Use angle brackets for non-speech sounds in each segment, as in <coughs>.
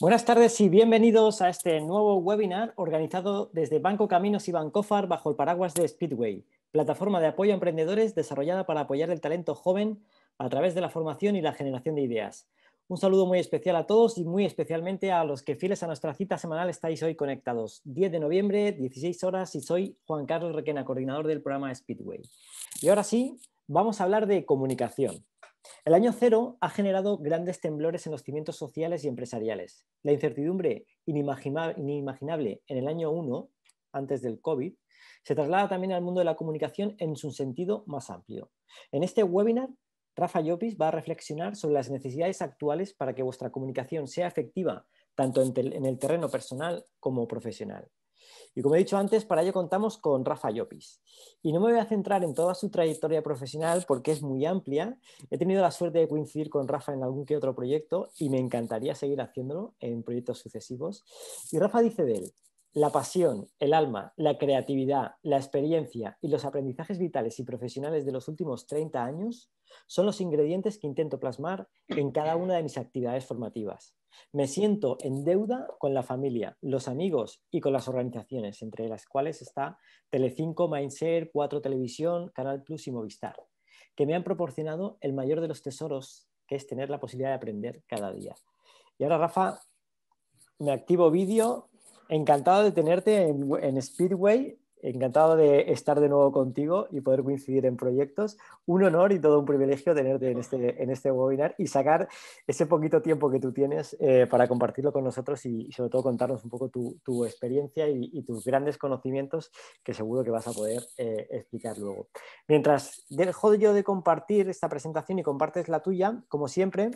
Buenas tardes y bienvenidos a este nuevo webinar organizado desde Banco Caminos y Bancofar bajo el paraguas de Speedway, plataforma de apoyo a emprendedores desarrollada para apoyar el talento joven a través de la formación y la generación de ideas. Un saludo muy especial a todos y muy especialmente a los que fieles a nuestra cita semanal estáis hoy conectados. 10 de noviembre, 16 horas y soy Juan Carlos Requena, coordinador del programa Speedway. Y ahora sí, vamos a hablar de comunicación. El año cero ha generado grandes temblores en los cimientos sociales y empresariales. La incertidumbre inimaginable en el año uno, antes del COVID, se traslada también al mundo de la comunicación en su sentido más amplio. En este webinar, Rafa Llopis va a reflexionar sobre las necesidades actuales para que vuestra comunicación sea efectiva tanto en el terreno personal como profesional. Y como he dicho antes, para ello contamos con Rafa Llopis. Y no me voy a centrar en toda su trayectoria profesional porque es muy amplia. He tenido la suerte de coincidir con Rafa en algún que otro proyecto y me encantaría seguir haciéndolo en proyectos sucesivos. Y Rafa dice de él, la pasión, el alma, la creatividad, la experiencia y los aprendizajes vitales y profesionales de los últimos 30 años son los ingredientes que intento plasmar en cada una de mis actividades formativas. Me siento en deuda con la familia, los amigos y con las organizaciones, entre las cuales está Telecinco, Mindshare, 4 Televisión, Canal Plus y Movistar, que me han proporcionado el mayor de los tesoros, que es tener la posibilidad de aprender cada día. Y ahora, Rafa, me activo vídeo Encantado de tenerte en, Speedway, encantado de estar de nuevo contigo y poder coincidir en proyectos. Un honor y todo un privilegio tenerte en este, en este webinar y sacar ese poquito tiempo que tú tienes eh, para compartirlo con nosotros y, sobre todo contarnos un poco tu, experiencia y, tus grandes conocimientos que seguro que vas a poder eh, explicar luego. Mientras dejo yo de compartir esta presentación y compartes la tuya, como siempre,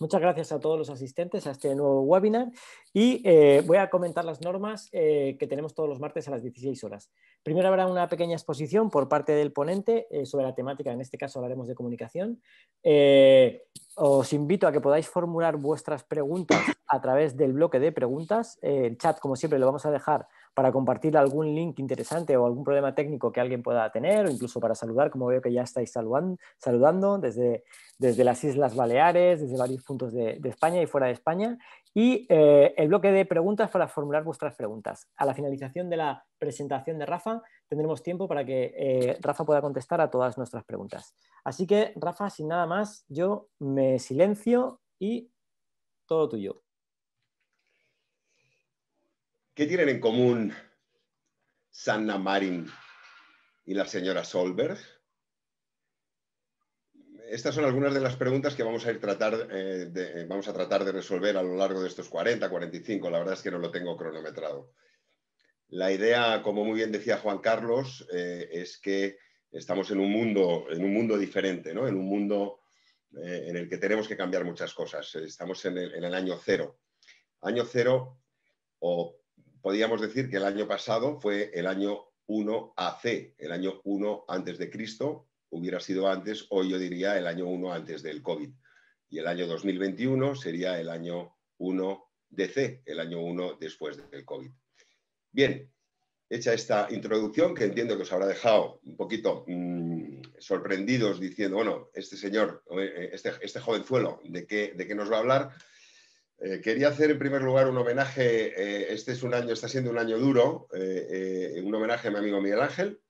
Muchas gracias a todos los asistentes a este nuevo webinar y eh, voy a comentar las normas eh, que tenemos todos los martes a las 16 horas. Primero habrá una pequeña exposición por parte del ponente eh, sobre la temática, en este caso hablaremos de comunicación. os invito a que podáis formular vuestras preguntas a través del bloque de preguntas. el chat, como siempre, lo vamos a dejar para compartir algún link interesante o algún problema técnico que alguien pueda tener, o incluso para saludar, como veo que ya estáis saludando, desde, desde las Islas Baleares, desde varios puntos de, España y fuera de España. Y eh, el bloque de preguntas para formular vuestras preguntas. A la finalización de la presentación de Rafa tendremos tiempo para que eh, Rafa pueda contestar a todas nuestras preguntas. Así que, Rafa, sin nada más, yo me silencio y todo tuyo. ¿Qué tienen en común Sanna Marin y la señora Solberg? Estas son algunas de las preguntas que vamos a, ir tratar, eh, de, eh, vamos a tratar de resolver a lo largo de estos 40, 45. La verdad es que no lo tengo cronometrado. La idea, como muy bien decía Juan Carlos, eh, es que estamos en un mundo, en un mundo diferente, en un mundo en el que tenemos que cambiar muchas cosas. Estamos en el año cero. Año cero o podríamos decir que el año pasado fue el año 1 AC, el año 1 antes de Cristo, hubiera sido antes, hoy yo diría el año 1 antes del COVID. Y el año 2021 sería el año 1 DC, el año 1 después del COVID. Bien, hecha esta introducción, que entiendo que os habrá dejado un poquito mm, sorprendidos diciendo, bueno, este señor, eh, este, este, jovenzuelo, ¿de ¿de qué nos va a hablar? Eh, quería hacer en primer lugar un homenaje, eh, este es un año, está siendo un año duro, eh, un homenaje a mi amigo Miguel Ángel.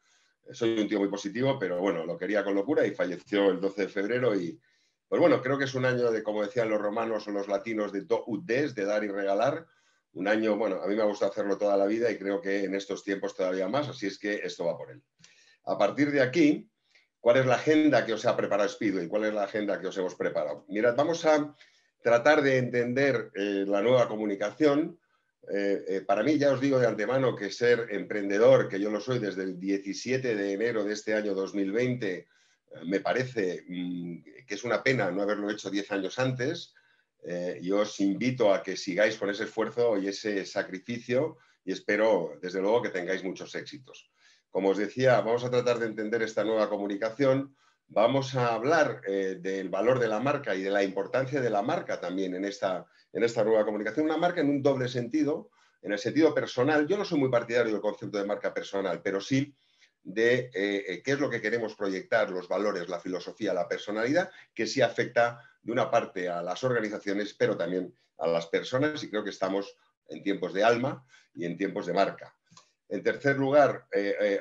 Soy un tío muy positivo, pero bueno, lo quería con locura y falleció el 12 de febrero y pues bueno, creo que es un año de, como decían los romanos o los latinos, de do ut des, de dar y regalar. Un año, bueno, a mí me ha gustado hacerlo toda la vida y creo que en estos tiempos todavía más, así es que esto va por él. A partir de aquí, ¿cuál es la agenda que os ha preparado y ¿Cuál es la agenda que os hemos preparado? Mirad, vamos a tratar de entender eh, la nueva comunicación. Eh, eh, para mí, ya os digo de antemano que ser emprendedor, que yo lo soy desde el 17 de enero de este año 2020, me parece mm, que es una pena no haberlo hecho 10 años antes. yo os invito a que sigáis con ese esfuerzo y ese sacrificio y espero, desde luego, que tengáis muchos éxitos. Como os decía, vamos a tratar de entender esta nueva comunicación Vamos a hablar eh, del valor de la marca y de la importancia de la marca también en esta, en esta nueva comunicación. Una marca en un doble sentido, en el sentido personal. Yo no soy muy partidario del concepto de marca personal, pero sí de eh, eh, qué es lo que queremos proyectar, los valores, la filosofía, la personalidad, que sí afecta de una parte a las organizaciones, pero también a las personas, y creo que estamos en tiempos de alma y en tiempos de marca. En tercer lugar,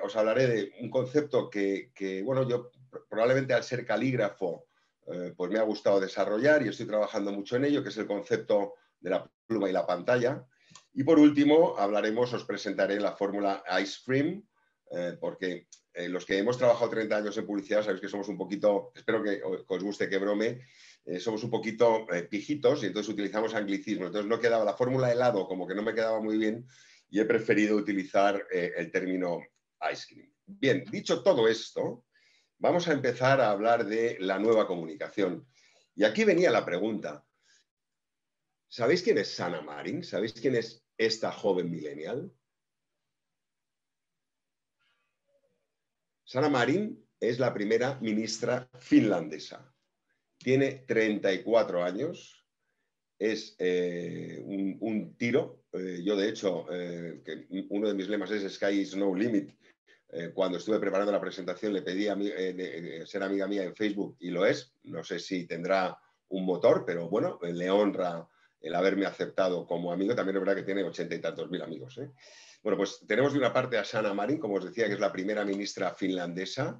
os hablaré de un concepto que, bueno, yo probablemente al ser calígrafo, eh, pues me ha gustado desarrollar y estoy trabajando mucho en ello, que es el concepto de la pluma y la pantalla. Y por último, hablaremos, os presentaré la fórmula Ice Cream, eh, porque eh, los que hemos trabajado 30 años en publicidad, sabéis que somos un poquito, espero que, os guste que brome, somos un poquito pijitos y entonces utilizamos anglicismo. Entonces no quedaba la fórmula helado, como que no me quedaba muy bien y he preferido utilizar el término ice cream. Bien, dicho todo esto, vamos a empezar a hablar de la nueva comunicación. Y aquí venía la pregunta. ¿Sabéis quién es Sana Marin? ¿Sabéis quién es esta joven millennial? Sana Marin es la primera ministra finlandesa. Tiene 34 años, es eh, un, tiro. Eh, yo, de hecho, eh, uno de mis lemas es Sky is no limit eh, cuando estuve preparando la presentación le pedí a eh, ser amiga mía en Facebook y lo es. No sé si tendrá un motor, pero bueno, eh, le honra el haberme aceptado como amigo. También es verdad que tiene ochenta y tantos mil amigos. Bueno, pues tenemos de una parte a Sana Marin, como os decía, que es la primera ministra finlandesa,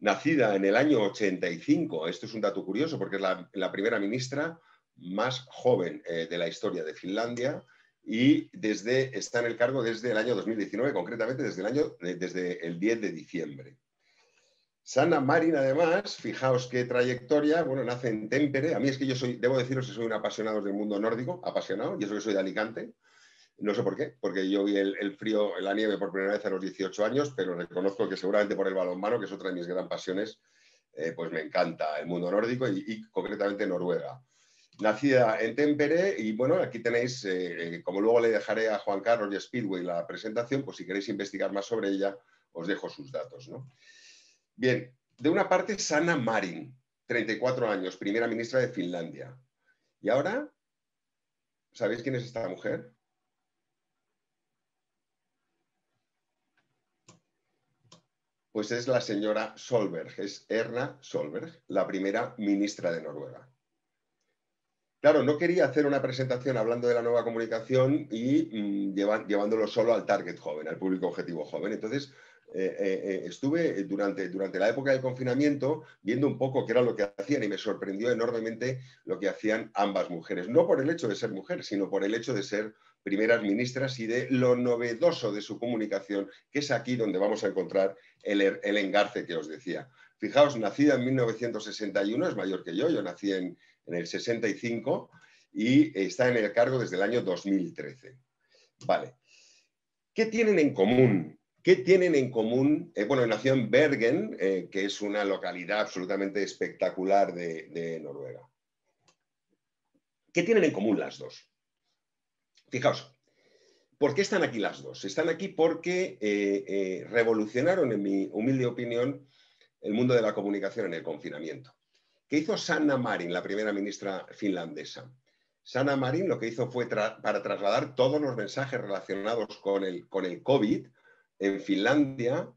nacida en el año 85. Esto es un dato curioso porque es la primera ministra más joven de la historia de Finlandia y desde, está en el cargo desde el año 2019, concretamente desde el, año, desde el 10 de diciembre. Sana Marin, además, fijaos qué trayectoria, bueno, nace en Tempere. A mí es que yo soy, debo deciros que soy un apasionado del mundo nórdico, apasionado, y eso que soy de Alicante. No sé por qué, porque yo vi el, frío, la nieve por primera vez a los 18 años, pero reconozco que seguramente por el balonmano, que es otra de mis grandes pasiones, eh, pues me encanta el mundo nórdico y concretamente Noruega nacida en Tempere, y bueno, aquí tenéis, eh, como luego le dejaré a Juan Carlos y a Speedway la presentación, pues si queréis investigar más sobre ella, os dejo sus datos. ¿no? Bien, de una parte Sana Marin, 34 años, primera ministra de Finlandia. Y ahora, ¿sabéis quién es esta mujer? Pues es la señora Solberg, es Erna Solberg, la primera ministra de Noruega. Claro, no quería hacer una presentación hablando de la nueva comunicación y mm, llevándolo solo al target joven, al público objetivo joven. Entonces, eh, eh, eh, estuve durante, durante la época del confinamiento viendo un poco qué era lo que hacían y me sorprendió enormemente lo que hacían ambas mujeres. No por el hecho de ser mujer, sino por el hecho de ser primeras ministras y de lo novedoso de su comunicación, que es aquí donde vamos a encontrar el, er-, el engarce que os decía. Fijaos, nacida en 1961, es mayor que yo, yo nací en, en el 65 y está en el cargo desde el año 2013. Vale. ¿Qué tienen en común? ¿Qué tienen en común? Eh, bueno, nació en Bergen, eh, que es una localidad absolutamente espectacular de, Noruega. ¿Qué tienen en común las dos? Fijaos, ¿Por qué están aquí las dos? Están aquí porque eh, revolucionaron, en mi humilde opinión, el mundo de la comunicación en el confinamiento. ¿Qué hizo Sanna Marin, la primera ministra finlandesa? Sanna Marin lo que hizo fue para trasladar todos los mensajes relacionados con el, con el COVID en Finlandia,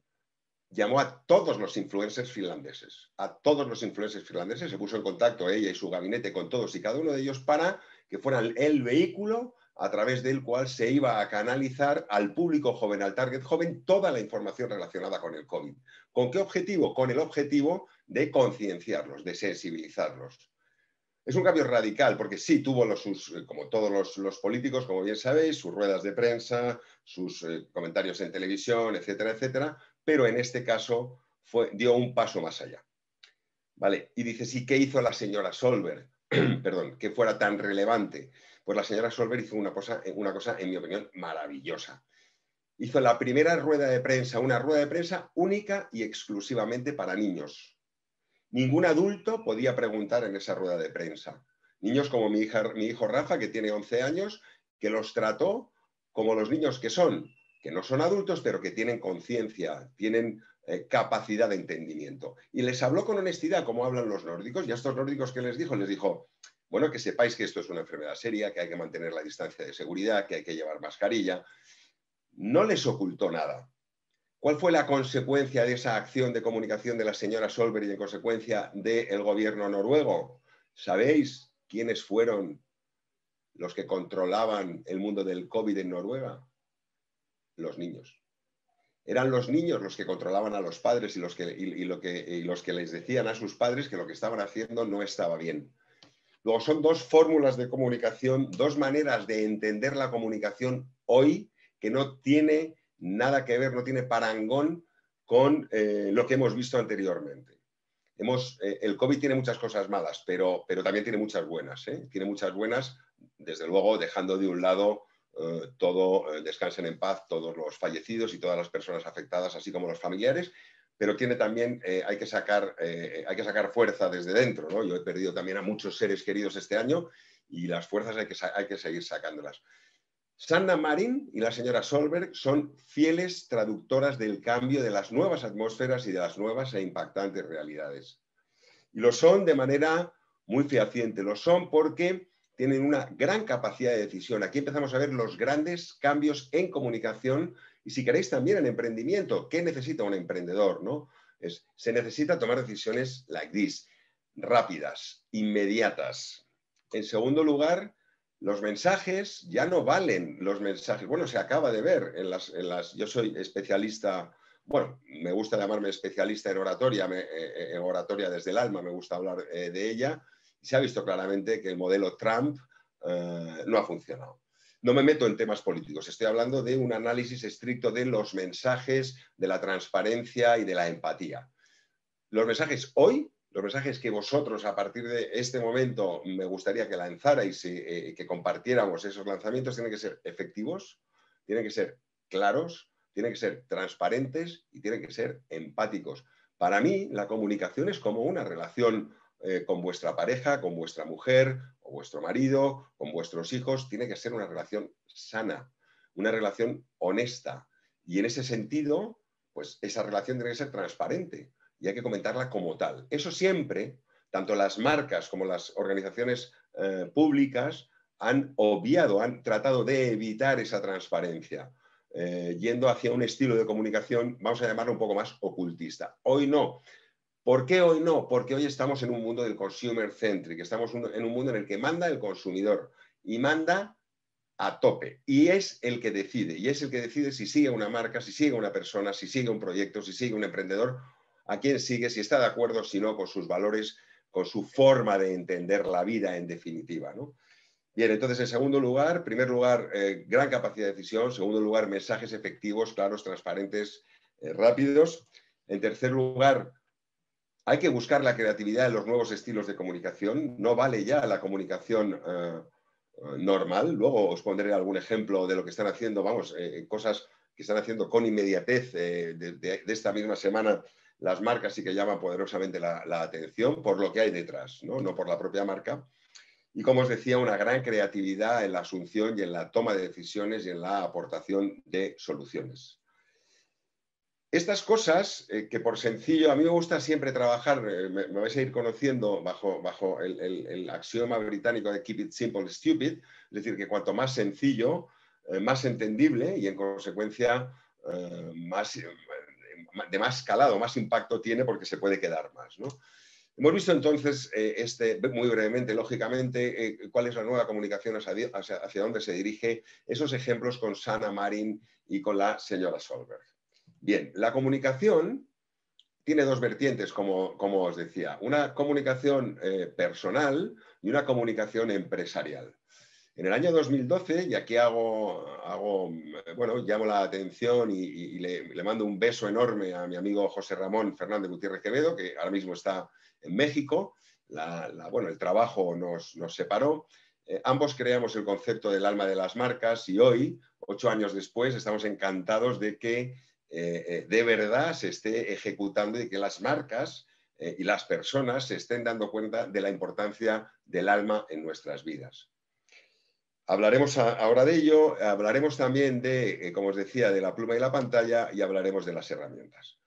llamó a todos los influencers finlandeses, a todos los influencers finlandeses, se puso en contacto ella y su gabinete con todos y cada uno de ellos para que fueran el vehículo a través del cual se iba a canalizar al público joven, al target joven, toda la información relacionada con el COVID. ¿Con qué objetivo? Con el objetivo de concienciarlos, de sensibilizarlos. Es un cambio radical porque sí tuvo eh, como todos los, políticos, como bien sabéis, sus ruedas de prensa, sus eh, comentarios en televisión, etcétera, etcétera, pero en este caso fue, dio un paso más allá. ¿Vale? Y dice, ¿y qué hizo la señora Solberg? <clears throat> Perdón, que fuera tan relevante pues la señora Solver hizo una cosa, eh, una cosa, en mi opinión, maravillosa. Hizo la primera rueda de prensa, una rueda de prensa única y exclusivamente para niños. Ningún adulto podía preguntar en esa rueda de prensa. Niños como mi, hijo Rafa, que tiene 11 años, que los trató como los niños que son, que no son adultos, pero que tienen conciencia, tienen eh, capacidad de entendimiento. Y les habló con honestidad, como hablan los nórdicos, y a estos nórdicos que les dijo, les dijo, bueno, que sepáis que esto es una enfermedad seria, que hay que mantener la distancia de seguridad, que hay que llevar mascarilla. No les ocultó nada. ¿Cuál fue la consecuencia de esa acción de comunicación de la señora Solberg y en consecuencia del gobierno noruego? ¿Sabéis quiénes fueron los que controlaban el mundo del COVID en Noruega? Los niños. Eran los niños los que controlaban a los padres y los que les decían a sus padres que lo que estaban haciendo no estaba bien. Luego, son dos fórmulas de comunicación, dos maneras de entender la comunicación hoy que no tiene nada que ver, no tiene parangón con eh, lo que hemos visto anteriormente. Hemos, eh, el COVID tiene muchas cosas malas, pero, también tiene muchas buenas. ¿eh? Tiene muchas buenas, desde luego, dejando de un lado todo, descansen en paz todos los fallecidos y todas las personas afectadas, así como los familiares, pero tiene también, eh, hay, que sacar, eh, hay que sacar fuerza desde dentro. Yo he perdido también a muchos seres queridos este año y las fuerzas hay que, hay que seguir sacándolas. Sandra Marin y la señora Solberg son fieles traductoras del cambio de las nuevas atmósferas y de las nuevas e impactantes realidades. Y lo son de manera muy fehaciente, lo son porque tienen una gran capacidad de decisión. Aquí empezamos a ver los grandes cambios en comunicación y si queréis también en emprendimiento, ¿qué necesita un emprendedor? ¿no? se necesita tomar decisiones like this, rápidas, inmediatas. En segundo lugar, los mensajes ya no valen los mensajes. Bueno, se acaba de ver en las, en las yo soy especialista, bueno, me gusta llamarme especialista en oratoria, eh, eh, en oratoria desde el alma, me gusta hablar eh, de ella. Se ha visto claramente que el modelo Trump no ha funcionado. No me meto en temas políticos, estoy hablando de un análisis estricto de los mensajes, de la transparencia y de la empatía. Los mensajes hoy, los mensajes que vosotros a partir de este momento me gustaría que lanzarais y eh, eh, que compartiéramos esos lanzamientos, tienen que ser efectivos, tienen que ser claros, tienen que ser transparentes y tienen que ser empáticos. Para mí, la comunicación es como una relación eh, con vuestra pareja, con vuestra mujer o vuestro marido, con vuestros hijos, tiene que ser una relación sana, una relación honesta. Y en ese sentido, pues esa relación tiene que ser transparente y hay que comentarla como tal. Eso siempre, tanto las marcas como las organizaciones eh, públicas han obviado, han tratado de evitar esa transparencia, eh, yendo hacia un estilo de comunicación, vamos a llamarlo un poco más ocultista. Hoy no, ¿Por qué hoy no? Porque hoy estamos en un mundo del consumer centric, estamos en un mundo en el que manda el consumidor y manda a tope. Y es el que decide, y es el que decide si sigue una marca, si sigue una persona, si sigue un proyecto, si sigue un emprendedor, a quién sigue, si está de acuerdo, si no, con sus valores, con su forma de entender la vida en definitiva. ¿no? Bien, entonces, en segundo lugar, primer lugar, eh, gran capacidad de decisión. Segundo lugar, mensajes efectivos, claros, transparentes, eh, rápidos. En tercer lugar, hay que buscar la creatividad en los nuevos estilos de comunicación. No vale ya la comunicación eh, eh, normal. Luego os pondré algún ejemplo de lo que están haciendo, vamos, eh, cosas que están haciendo con inmediatez desde de, esta misma semana. Las marcas y que llaman poderosamente la, atención por lo que hay detrás, no por la propia marca. Y como os decía, una gran creatividad en la asunción y en la toma de decisiones y en la aportación de soluciones. Estas cosas, eh, que por sencillo, a mí me gusta siempre trabajar, eh, me, vais a ir conociendo bajo, bajo el, axioma británico de Keep It Simple, Stupid, es decir, que cuanto más sencillo, eh, más entendible y en consecuencia más, de más calado, más impacto tiene porque se puede quedar más. Hemos visto entonces, este, muy brevemente, lógicamente, cuál es la nueva comunicación, hacia, dónde se dirige, esos ejemplos con Sana Marin y con la señora Solberg. Bien, la comunicación tiene dos vertientes, como, os decía, una comunicación eh, personal y una comunicación empresarial. En el año 2012, y aquí hago, hago bueno, llamo la atención y, le, mando un beso enorme a mi amigo José Ramón Fernández Gutiérrez Quevedo, que ahora mismo está en México. bueno, el trabajo nos, separó. Eh, ambos creamos el concepto del alma de las marcas y hoy, ocho años después, estamos encantados de que eh, eh, de verdad se esté ejecutando y que las marcas eh, y las personas se estén dando cuenta de la importancia del alma en nuestras vidas. Hablaremos ahora de ello, hablaremos también de, como os decía, de la pluma y la pantalla y hablaremos de las herramientas.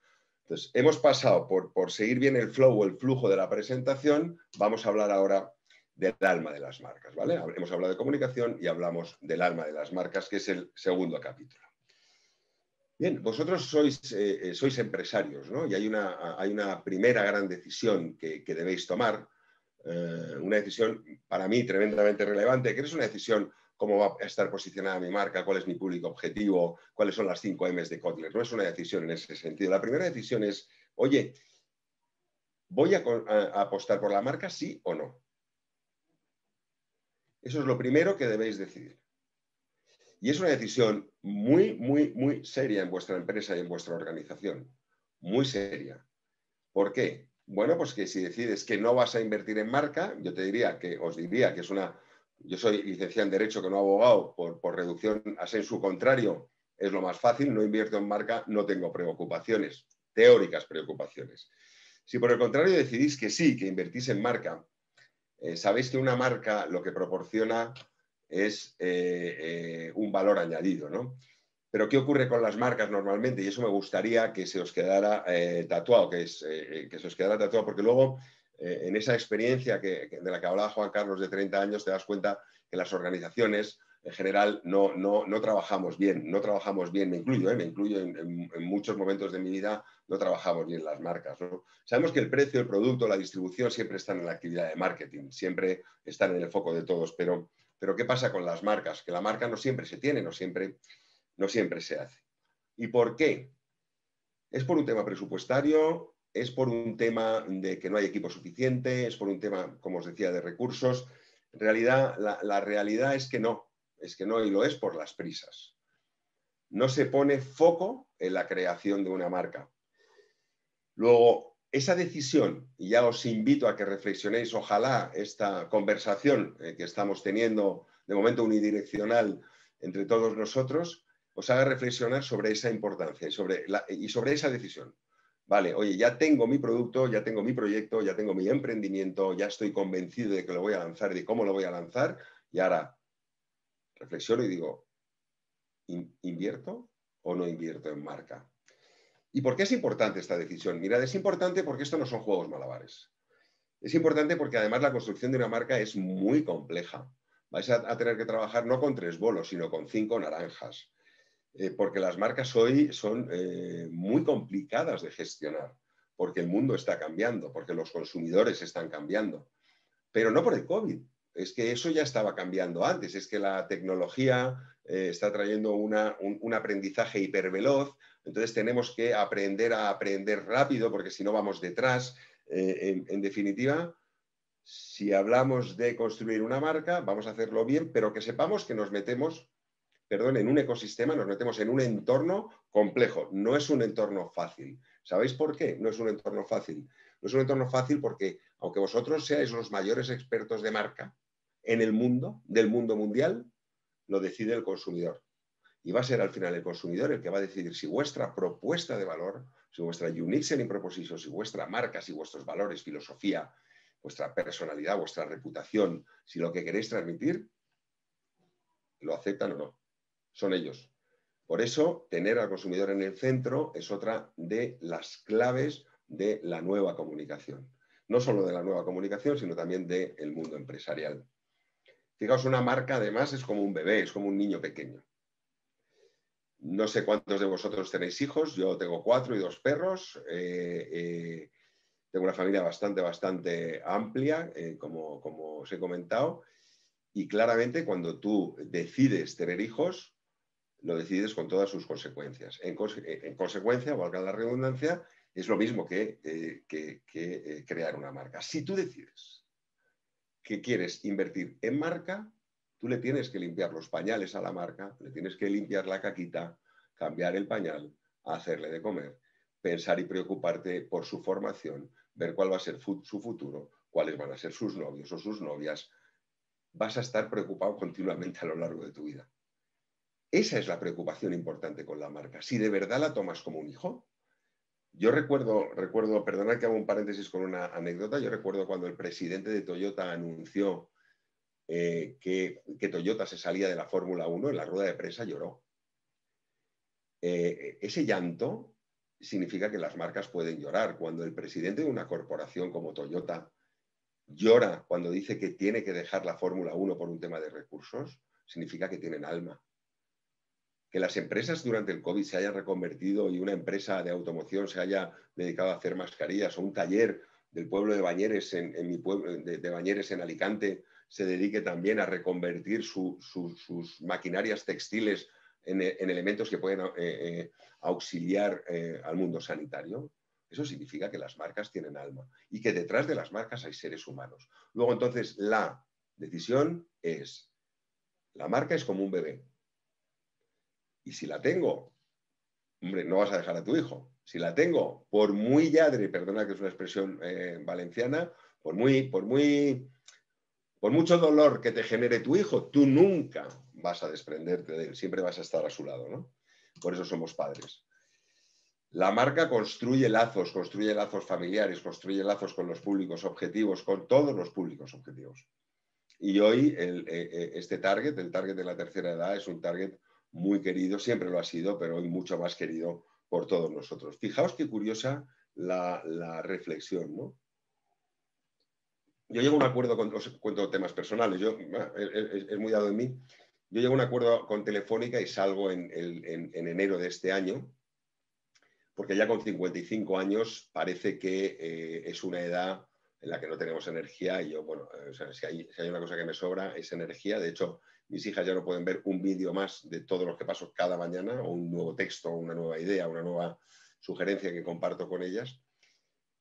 Entonces, hemos pasado por, seguir bien el flow o el flujo de la presentación, vamos a hablar ahora del alma de las marcas, ¿vale? Hemos hablado de comunicación y hablamos del alma de las marcas, que es el segundo capítulo. Bien, vosotros sois, eh, eh, sois empresarios, ¿no? Y hay una, hay una primera gran decisión que, debéis tomar, eh, una decisión para mí tremendamente relevante, que es una decisión cómo va a estar posicionada mi marca, cuál es mi público objetivo, cuáles son las 5 M's de Kotler. No es una decisión en ese sentido. La primera decisión es, oye, ¿voy a apostar por la marca, sí o no? Eso es lo primero que debéis decidir. Y es una decisión muy, muy, muy seria en vuestra empresa y en vuestra organización. Muy seria. ¿Por qué? Bueno, pues que si decides que no vas a invertir en marca, yo te diría que, os diría que es una, yo soy licenciado en Derecho que no abogado por, reducción a su contrario, es lo más fácil, no invierto en marca, no tengo preocupaciones, teóricas preocupaciones. Si por el contrario decidís que sí, que invertís en marca, eh, sabéis que una marca lo que proporciona es eh, eh, un valor añadido, ¿no? Pero ¿qué ocurre con las marcas normalmente? Y eso me gustaría que se os quedara eh, tatuado, que, se os quedara tatuado, porque luego en esa experiencia que, de la que hablaba Juan Carlos de 30 años te das cuenta que las organizaciones en general no, no, no trabajamos bien, no trabajamos bien, me incluyo, me incluyo en, muchos momentos de mi vida, no trabajamos bien las marcas. Sabemos que el precio, el producto, la distribución siempre están en la actividad de marketing, siempre están en el foco de todos, pero pero ¿qué pasa con las marcas? Que la marca no siempre se tiene, no siempre, no siempre se hace. ¿Y por qué? ¿Es por un tema presupuestario? ¿Es por un tema de que no hay equipo suficiente? ¿Es por un tema, como os decía, de recursos? En realidad, la, la realidad es que no, es que no, y lo es por las prisas. No se pone foco en la creación de una marca. Luego, esa decisión, y ya os invito a que reflexionéis, ojalá esta conversación eh, que estamos teniendo de momento unidireccional entre todos nosotros, os haga reflexionar sobre esa importancia y sobre, y sobre esa decisión. Vale, oye, ya tengo mi producto, ya tengo mi proyecto, ya tengo mi emprendimiento, ya estoy convencido de que lo voy a lanzar, de cómo lo voy a lanzar, y ahora reflexiono y digo, ¿invierto o no invierto en marca? ¿Y por qué es importante esta decisión? Mirad, es importante porque esto no son juegos malabares. Es importante porque además la construcción de una marca es muy compleja. Vais a, tener que trabajar no con tres bolos, sino con cinco naranjas, eh, porque las marcas hoy son eh, muy complicadas de gestionar, porque el mundo está cambiando, porque los consumidores están cambiando, pero no por el COVID. Es que eso ya estaba cambiando antes, es que la tecnología eh, está trayendo un aprendizaje hiperveloz entonces tenemos que aprender a aprender rápido porque si no vamos detrás. Eh, en, en, definitiva, si hablamos de construir una marca, vamos a hacerlo bien, pero que sepamos que nos metemos, perdón, en un ecosistema, nos metemos en un entorno complejo. No es un entorno fácil. ¿Sabéis por qué? No es un entorno fácil. No es un entorno fácil porque, aunque vosotros seáis los mayores expertos de marca en el mundo, del mundo mundial, lo decide el consumidor. Y va a ser al final el consumidor el que va a decidir si vuestra propuesta de valor, si vuestra unique selling proposition, si vuestra marca, si vuestros valores, filosofía, vuestra personalidad, vuestra reputación, si lo que queréis transmitir, lo aceptan o no. Son ellos. Por eso, tener al consumidor en el centro es otra de las claves de la nueva comunicación. No solo de la nueva comunicación, sino también del el mundo empresarial. Fijaos, una marca además es como un bebé, es como un niño pequeño no sé cuántos de vosotros tenéis hijos, yo tengo cuatro y dos perros. Eh, eh, tengo una familia bastante, bastante amplia, eh, como, como, os he comentado. Y claramente cuando tú decides tener hijos, lo decides con todas sus consecuencias. En, consecuencia, valga la redundancia, es lo mismo que crear una marca. Si tú decides que quieres invertir en marca, le tienes que limpiar los pañales a la marca, le tienes que limpiar la caquita, cambiar el pañal, hacerle de comer, pensar y preocuparte por su formación, ver cuál va a ser su futuro, cuáles van a ser sus novios o sus novias. Vas a estar preocupado <laughs> continuamente a lo largo de tu vida. Esa es la preocupación importante con la marca. Si de verdad la tomas como un hijo, yo recuerdo, recuerdo, perdonad que hago un paréntesis con una anécdota, yo recuerdo cuando el presidente de Toyota anunció eh, que, Toyota se salía de la Fórmula 1, en la rueda de prensa lloró. Eh, ese llanto significa que las marcas pueden llorar. Cuando el presidente de una corporación como Toyota llora cuando dice que tiene que dejar la Fórmula 1 por un tema de recursos, significa que tienen alma. Que las empresas durante el COVID se hayan reconvertido y una empresa de automoción se haya dedicado a hacer mascarillas o un taller del pueblo de Bañeres en, de Bañeres en Alicante se dedique también a reconvertir sus maquinarias textiles en, elementos que pueden eh, eh, auxiliar eh, al mundo sanitario. Eso significa que las marcas tienen alma y que detrás de las marcas hay seres humanos. Luego, entonces, la decisión es, la marca es como un bebé. Y si la tengo, hombre, no vas a dejar a tu hijo. Si la tengo, por muy yadre, perdona que es una expresión valenciana, por muy, por muy con mucho dolor que te genere tu hijo, tú nunca vas a desprenderte de él, siempre vas a estar a su lado, ¿no? Por eso somos padres. La marca construye lazos, construye lazos familiares, construye lazos con los públicos objetivos, con todos los públicos objetivos. Y hoy eh, eh, este target, el target de la tercera edad, es un target muy querido, siempre lo ha sido, pero hoy mucho más querido por todos nosotros. Fijaos qué curiosa la reflexión, ¿no? yo llego a un acuerdo con, os cuento temas personales, yo, ah, es, muy dado en mí, yo llego a un acuerdo con Telefónica y salgo en, enero de este año, porque ya con 55 años parece que eh, es una edad en la que no tenemos energía y yo, bueno, eh, si, hay, una cosa que me sobra es energía, de hecho, mis hijas ya no pueden ver un vídeo más de todo lo que paso cada mañana, o un nuevo texto, una nueva idea, una nueva sugerencia que comparto con ellas,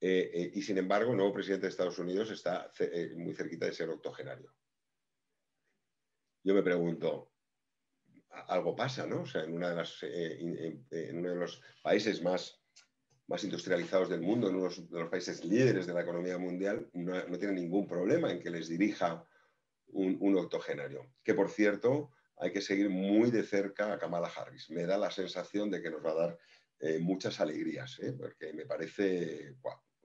eh, eh, y sin embargo, el nuevo presidente de Estados Unidos está eh, muy cerquita de ser octogenario. Yo me pregunto, algo pasa, ¿no? O sea, en, uno de los países más, más industrializados del mundo, en uno de los países líderes de la economía mundial, no, no tiene ningún problema en que les dirija un, octogenario. Que por cierto, hay que seguir muy de cerca a Kamala Harris. Me da la sensación de que nos va a dar muchas alegrías, porque me parece,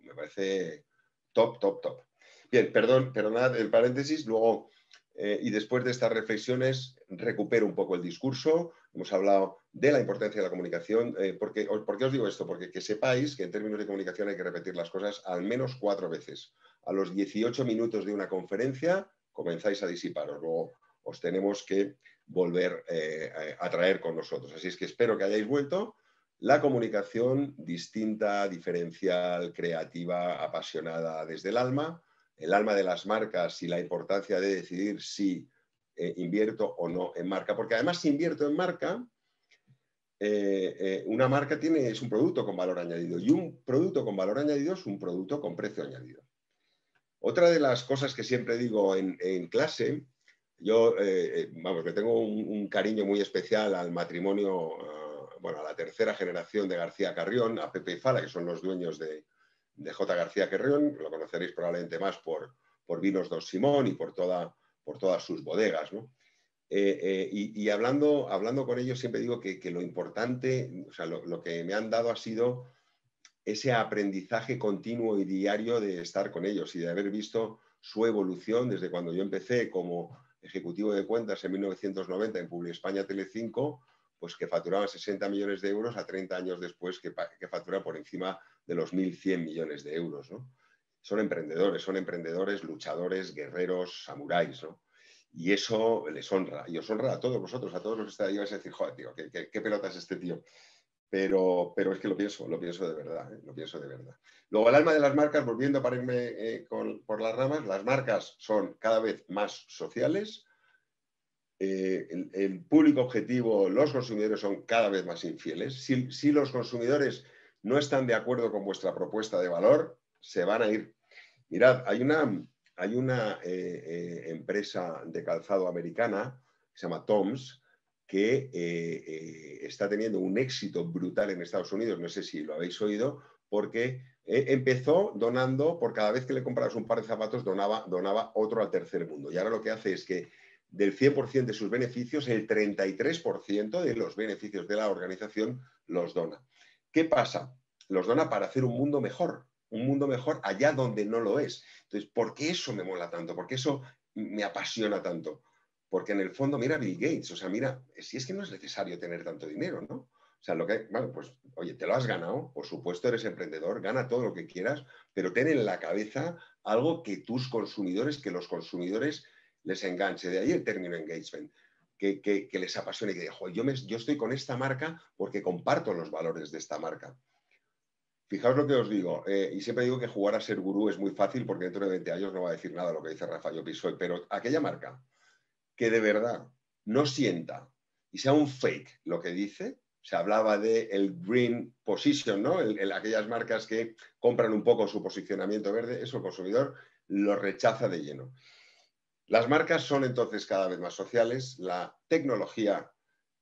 me parece top, top, top. Bien, perdón, perdonad el paréntesis, luego, eh, y después de estas reflexiones, recupero un poco el discurso. Hemos hablado de la importancia de la comunicación. Eh, porque, ¿Por qué os digo esto? Porque que sepáis que en términos de comunicación hay que repetir las cosas al menos cuatro veces. A los 18 minutos de una conferencia comenzáis a disiparos, luego os tenemos que volver eh, a traer con nosotros. Así es que espero que hayáis vuelto la comunicación distinta, diferencial, creativa, apasionada desde el alma, el alma de las marcas y la importancia de decidir si eh, invierto o no en marca. Porque además si invierto en marca, eh, eh, una marca tiene, es un producto con valor añadido y un producto con valor añadido es un producto con precio añadido. Otra de las cosas que siempre digo en, clase, yo, vamos, tengo un, cariño muy especial al matrimonio ah, bueno, a la tercera generación de García Carrión, a Pepe y Fala, que son los dueños de, J. García Carrión, lo conoceréis probablemente más por, Vinos Don Simón y por, todas sus bodegas. ¿no? Eh, eh, y, hablando, hablando, con ellos siempre digo que, lo importante, o sea, lo, lo, que me han dado ha sido ese aprendizaje continuo y diario de estar con ellos y de haber visto su evolución desde cuando yo empecé como ejecutivo de cuentas en 1990 en Publi España Telecinco pues que facturaban 60 millones de euros a 30 años después que, factura por encima de los 1.100 millones de euros. ¿no? Son emprendedores, son emprendedores, luchadores, guerreros, samuráis. ¿no? Y eso les honra, y os honra a todos vosotros, a todos los que está ahí, vais a decir, joder, tío, ¿qué, pelota es este tío? Pero, es que lo pienso, lo pienso de verdad, ¿eh? lo pienso de verdad. Luego, el alma de las marcas, volviendo a parirme eh, por las ramas, las marcas son cada vez más sociales, eh, el, público objetivo, los consumidores son cada vez más infieles. Si, los consumidores no están de acuerdo con vuestra propuesta de valor, se van a ir. Mirad, hay una, hay una eh, eh, empresa de calzado americana, que se llama Toms, que está teniendo un éxito brutal en Estados Unidos, no sé si lo habéis oído, porque empezó donando, por cada vez que le comprabas un par de zapatos, donaba, donaba otro al tercer mundo. Y ahora lo que hace es que del 100% de sus beneficios, el 33% de los beneficios de la organización los dona. ¿Qué pasa? Los dona para hacer un mundo mejor, un mundo mejor allá donde no lo es. Entonces, ¿por qué eso me mola tanto? ¿Por qué eso me apasiona tanto? Porque en el fondo, mira Bill Gates, o sea, mira, si es que no es necesario tener tanto dinero, ¿no? O sea, lo que, bueno, pues, oye, te lo has ganado, por supuesto, eres emprendedor, gana todo lo que quieras, pero ten en la cabeza algo que tus consumidores, que los consumidores les enganche. De ahí el término engagement, que, que, les apasione, que diga yo, yo estoy con esta marca porque comparto los valores de esta marca. Fijaos lo que os digo, eh, y siempre digo que jugar a ser gurú es muy fácil porque dentro de 20 años no va a decir nada lo que dice Rafael yo pero aquella marca que de verdad no sienta y sea un fake lo que dice, se hablaba de el green position, ¿no? aquellas marcas que compran un poco su posicionamiento verde, eso el consumidor lo rechaza de lleno. Las marcas son entonces cada vez más sociales, la tecnología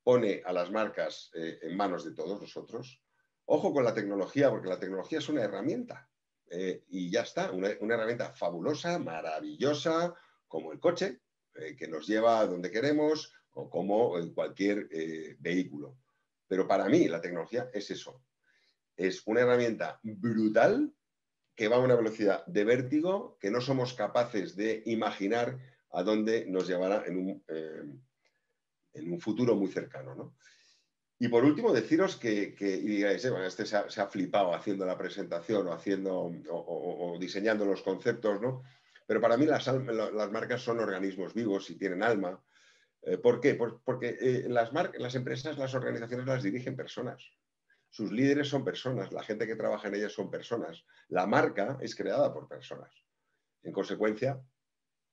pone a las marcas eh, en manos de todos nosotros. Ojo con la tecnología, porque la tecnología es una herramienta eh, y ya está, una, herramienta fabulosa, maravillosa, como el coche, eh, que nos lleva a donde queremos o como cualquier vehículo. Pero para mí la tecnología es eso, es una herramienta brutal que va a una velocidad de vértigo, que no somos capaces de imaginar a dónde nos llevará en un, eh, en un futuro muy cercano. ¿no? Y por último, deciros que, y digáis, eh, este se ha, flipado haciendo la presentación o, haciendo, o, diseñando los conceptos, ¿no? pero para mí las, marcas son organismos vivos y tienen alma. Eh, ¿Por qué? porque las, las empresas, las organizaciones las dirigen personas. Sus líderes son personas, la gente que trabaja en ellas son personas. La marca es creada por personas. En consecuencia,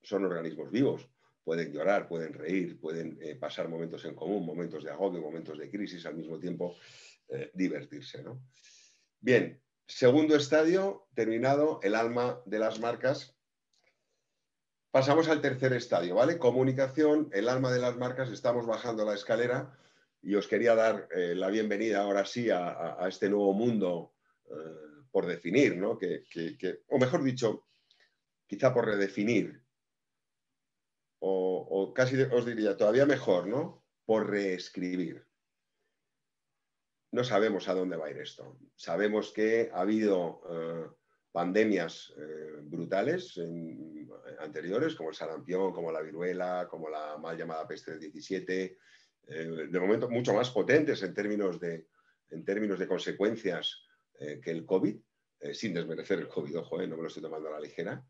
son organismos vivos, pueden llorar, pueden reír, pueden eh, pasar momentos en común, momentos de agobio, momentos de crisis, al mismo tiempo eh, divertirse. ¿no? Bien, segundo estadio terminado, el alma de las marcas. Pasamos al tercer estadio, ¿vale? Comunicación, el alma de las marcas, estamos bajando la escalera y os quería dar eh, la bienvenida ahora sí a, este nuevo mundo por definir, ¿no? Que, que, que, o mejor dicho, quizá por redefinir, o, casi os diría todavía mejor, ¿no? Por reescribir. No sabemos a dónde va a ir esto. Sabemos que ha habido eh, pandemias eh, brutales eh, anteriores, como el sarampión, como la viruela, como la mal llamada peste del 17, de momento mucho más potentes en términos de, en términos de consecuencias que el COVID, sin desmerecer el COVID, ojo, no me lo estoy tomando a la ligera,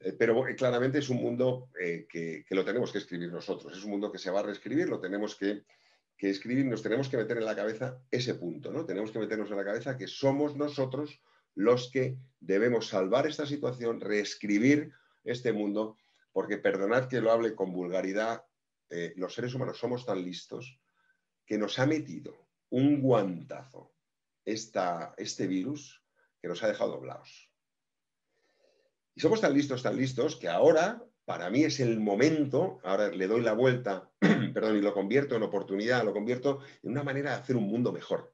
eh, pero eh, claramente es un mundo eh, que, lo tenemos que escribir nosotros, es un mundo que se va a reescribir, lo tenemos que, escribir, nos tenemos que meter en la cabeza ese punto, ¿no? Tenemos que meternos en la cabeza que somos nosotros los que debemos salvar esta situación, reescribir este mundo, porque perdonad que lo hable con vulgaridad, los seres humanos somos tan listos que nos ha metido un guantazo este virus que nos ha dejado doblados somos tan listos, tan listos, que ahora, para mí es el momento, ahora le doy la vuelta, <clears throat> perdón, y lo convierto en oportunidad, lo convierto en una manera de hacer un mundo mejor.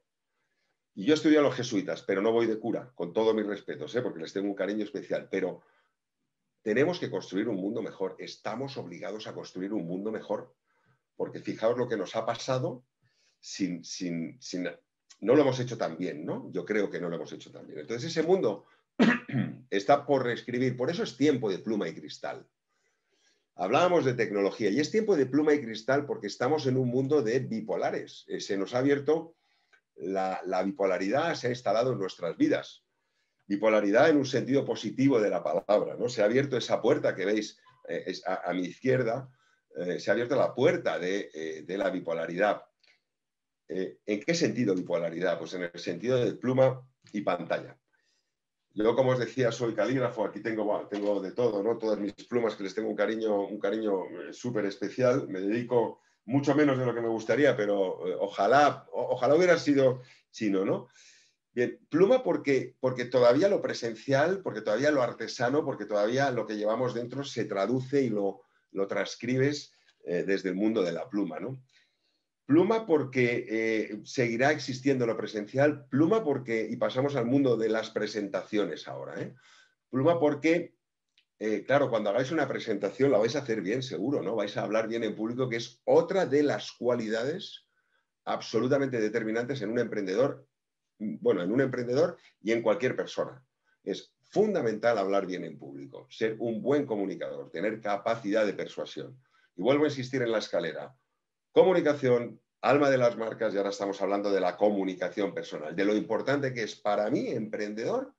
Y yo estudio a los jesuitas, pero no voy de cura, con todos mis respetos, ¿eh? porque les tengo un cariño especial, pero tenemos que construir un mundo mejor, estamos obligados a construir un mundo mejor, porque fijaos lo que nos ha pasado sin, sin no lo hemos hecho tan bien, ¿no? Yo creo que no lo hemos hecho tan bien. Entonces ese mundo <clears throat> está por reescribir. Por eso es tiempo de pluma y cristal. Hablábamos de tecnología y es tiempo de pluma y cristal porque estamos en un mundo de bipolares. Eh, se nos ha abierto la, bipolaridad, se ha instalado en nuestras vidas. Bipolaridad en un sentido positivo de la palabra, ¿no? Se ha abierto esa puerta que veis eh, a, mi izquierda, eh, se ha abierto la puerta de la bipolaridad. ¿En qué sentido bipolaridad? Pues en el sentido de pluma y pantalla. Yo, como os decía, soy calígrafo, aquí tengo, tengo de todo, ¿no? Todas mis plumas que les tengo un cariño, un cariño eh, súper especial. Me dedico mucho menos de lo que me gustaría, pero eh, ojalá, ojalá hubiera sido chino, ¿no? Bien, pluma porque, porque todavía lo presencial, porque todavía lo artesano, porque todavía lo que llevamos dentro se traduce y lo, transcribes eh, desde el mundo de la pluma, ¿no? Pluma porque eh, seguirá existiendo lo presencial, pluma porque, y pasamos al mundo de las presentaciones ahora, ¿eh? pluma porque, eh, claro, cuando hagáis una presentación la vais a hacer bien, seguro, ¿no? Vais a hablar bien en público, que es otra de las cualidades absolutamente determinantes en un emprendedor, bueno, en un emprendedor y en cualquier persona. Es fundamental hablar bien en público, ser un buen comunicador, tener capacidad de persuasión. Y vuelvo a insistir en la escalera Comunicación, alma de las marcas, y ahora estamos hablando de la comunicación personal, de lo importante que es para mí, emprendedor,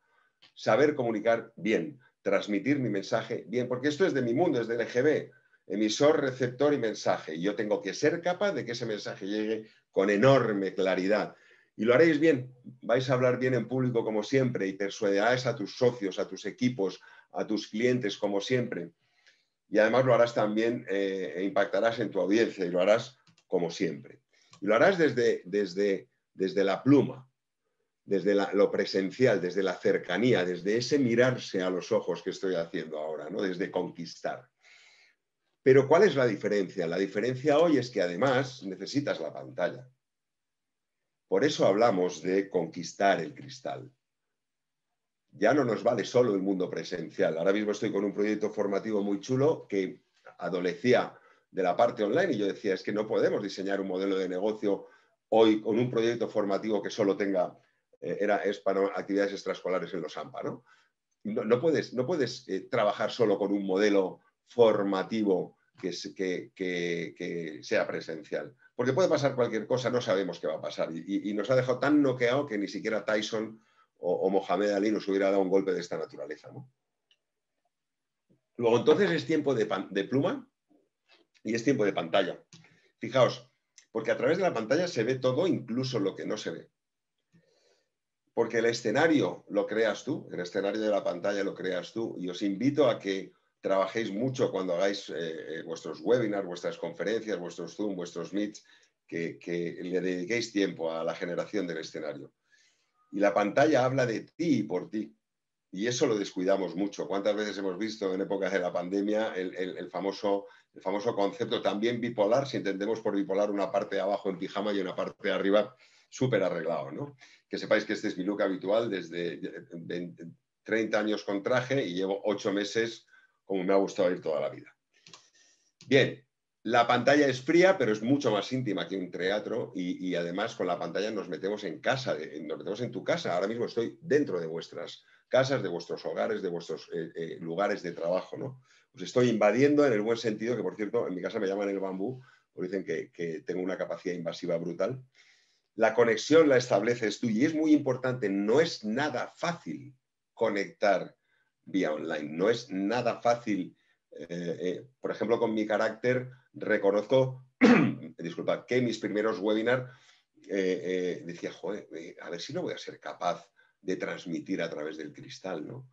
saber comunicar bien, transmitir mi mensaje bien, porque esto es de mi mundo, es del EGB, emisor, receptor y mensaje. yo tengo que ser capaz de que ese mensaje llegue con enorme claridad. Y lo haréis bien, vais a hablar bien en público como siempre y persuadirás a tus socios, a tus equipos, a tus clientes como siempre. Y además lo harás también, eh, e impactarás en tu audiencia y lo harás como siempre. Y lo harás desde, desde, desde la pluma, desde lo presencial, desde la cercanía, desde ese mirarse a los ojos que estoy haciendo ahora, ¿no? desde conquistar. Pero ¿cuál es la diferencia? La diferencia hoy es que además necesitas la pantalla. Por eso hablamos de conquistar el cristal. Ya no nos vale solo el mundo presencial. Ahora mismo estoy con un proyecto formativo muy chulo que adolecía de la parte online. Y yo decía, es que no podemos diseñar un modelo de negocio hoy con un proyecto formativo que solo tenga, eh, es para actividades extraescolares en los AMPA, ¿no? No, puedes, no puedes eh, trabajar solo con un modelo formativo que, sea presencial. Porque puede pasar cualquier cosa, no sabemos qué va a pasar. Y, nos ha dejado tan noqueado que ni siquiera Tyson o, Mohamed Ali nos hubiera dado un golpe de esta naturaleza. ¿no? Luego, entonces es tiempo de pluma, y es tiempo de pantalla. Fijaos, porque a través de la pantalla se ve todo, incluso lo que no se ve. Porque el escenario lo creas tú, el escenario de la pantalla lo creas tú, y os invito a que trabajéis mucho cuando hagáis eh, eh, vuestros webinars, vuestras conferencias, vuestros Zoom, vuestros Meets, que, le dediquéis tiempo a la generación del escenario. Y la pantalla habla de ti y por ti. Y eso lo descuidamos mucho. ¿Cuántas veces hemos visto en épocas de la pandemia el famoso el famoso concepto también bipolar, si entendemos por bipolar una parte de abajo en pijama y una parte de arriba súper arreglado. ¿no? Que sepáis que este es mi look habitual desde 30 años con traje y llevo 8 meses como me ha gustado ir toda la vida. Bien, la pantalla es fría, pero es mucho más íntima que un teatro y, además con la pantalla nos metemos en casa, nos metemos en tu casa. Ahora mismo estoy dentro de vuestras casas, de vuestros hogares, de vuestros eh, eh, lugares de trabajo. ¿no? Pues estoy invadiendo en el buen sentido, que por cierto, en mi casa me llaman el bambú, porque dicen que, tengo una capacidad invasiva brutal. La conexión la estableces tú y es muy importante, no es nada fácil conectar vía online, no es nada fácil. Eh, eh, por ejemplo, con mi carácter, reconozco, <clears throat> disculpa, que mis primeros webinars eh, decía, joder, a ver si no voy a ser capaz de transmitir a través del cristal, ¿no?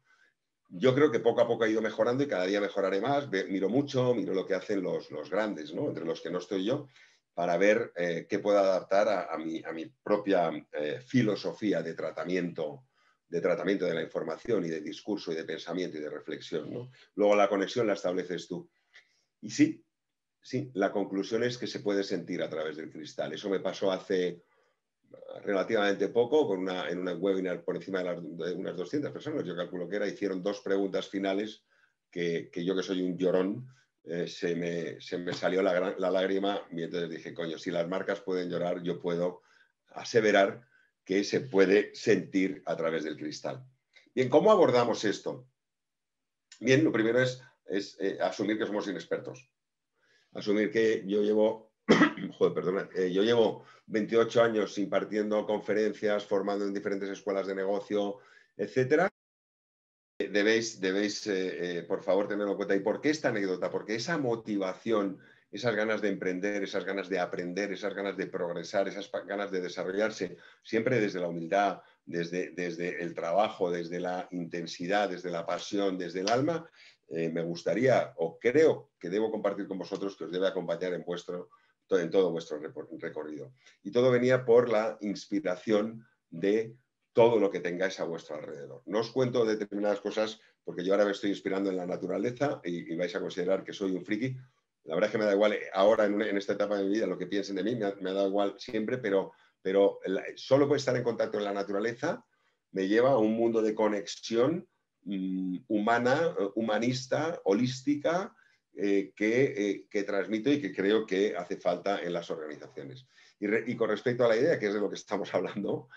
yo creo que poco a poco ha ido mejorando y cada día mejoraré más. miro mucho, miro lo que hacen los, grandes, entre los que no estoy yo, para ver eh, qué puedo adaptar a, mi, a mi, propia eh, filosofía de tratamiento, de tratamiento de la información y de discurso y de pensamiento y de reflexión. Luego la conexión la estableces tú. Y sí, sí, la conclusión es que se puede sentir a través del cristal. Eso me pasó hace relativamente poco, con una, en una webinar por encima de, unas 200 personas, yo calculo que era, hicieron dos preguntas finales que, yo que soy un llorón, eh, se, me, salió la, lágrima mientras dije, coño, si las marcas pueden llorar, yo puedo aseverar que se puede sentir a través del cristal. Bien, ¿cómo abordamos esto? Bien, lo primero es, eh, asumir que somos inexpertos. Asumir que yo llevo <coughs> joder, perdona, eh, yo llevo 28 años impartiendo conferencias, formando en diferentes escuelas de negocio, etcétera. Eh, debéis, eh, por favor, tenerlo en cuenta. ¿Y por qué esta anécdota? Porque esa motivación, esas ganas de emprender, esas ganas de aprender, esas ganas de progresar, esas ganas de desarrollarse, siempre desde la humildad, desde, desde el trabajo, desde la intensidad, desde la pasión, desde el alma, me gustaría o creo que debo compartir con vosotros que os debe acompañar en vuestro en todo vuestro recorrido. Y todo venía por la inspiración de todo lo que tengáis a vuestro alrededor. No os cuento determinadas cosas porque yo ahora me estoy inspirando en la naturaleza y, vais a considerar que soy un friki. La verdad es que me da igual eh, ahora en, esta etapa de mi vida lo que piensen de mí, me da igual siempre, pero, solo por estar en contacto con la naturaleza me lleva a un mundo de conexión mm, humana, eh, humanista, holística, eh, que, eh, transmito y que creo que hace falta en las organizaciones. Y, con respecto a la idea, que es de lo que estamos hablando,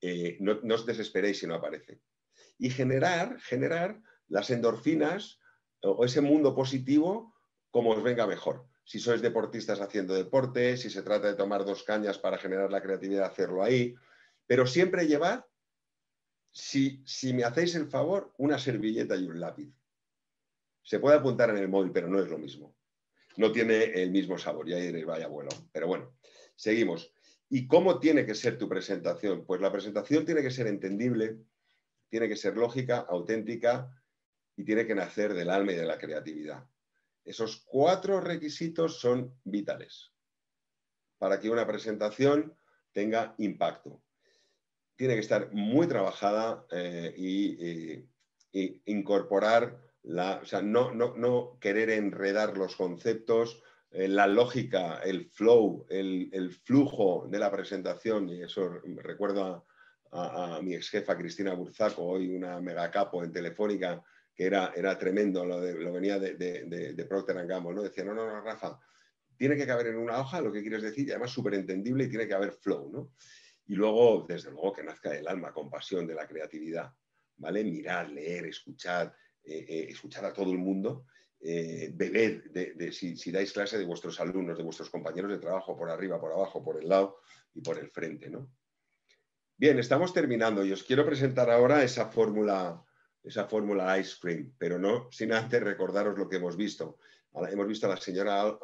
eh, no, os desesperéis si no aparece. Y generar, generar las endorfinas o ese mundo positivo como os venga mejor. Si sois deportistas haciendo deporte, si se trata de tomar dos cañas para generar la creatividad, hacerlo ahí. Pero siempre llevad, si me hacéis el favor, una servilleta y un lápiz se puede apuntar en el móvil, pero no es lo mismo. No tiene el mismo sabor, ahí diré, vaya bueno. Pero bueno, seguimos. ¿Y cómo tiene que ser tu presentación? Pues la presentación tiene que ser entendible, tiene que ser lógica, auténtica y tiene que nacer del alma y de la creatividad. Esos cuatro requisitos son vitales para que una presentación tenga impacto. Tiene que estar muy trabajada e y, incorporar o sea, no, querer enredar los conceptos, eh, la lógica, el flow, el, flujo de la presentación, y eso recuerdo a, a, mi ex jefa Cristina Burzaco, hoy una capo en Telefónica, que era, tremendo, lo, venía de, Procter and Procter Gamble, ¿no? Decía, no, no, no, Rafa, tiene que caber en una hoja lo que quieres decir, y además súper entendible y tiene que haber flow, ¿no? Y luego, desde luego, que nazca el alma, compasión de la creatividad, ¿vale? Mirar, leer, escuchar, eh, eh, escuchar a todo el mundo, eh, beber si, dais clase de vuestros alumnos, de vuestros compañeros de trabajo, por arriba, por abajo, por el lado y por el frente. Bien, estamos terminando y os quiero presentar ahora esa fórmula, esa fórmula ice cream, pero no sin antes recordaros lo que hemos visto. hemos visto a la señora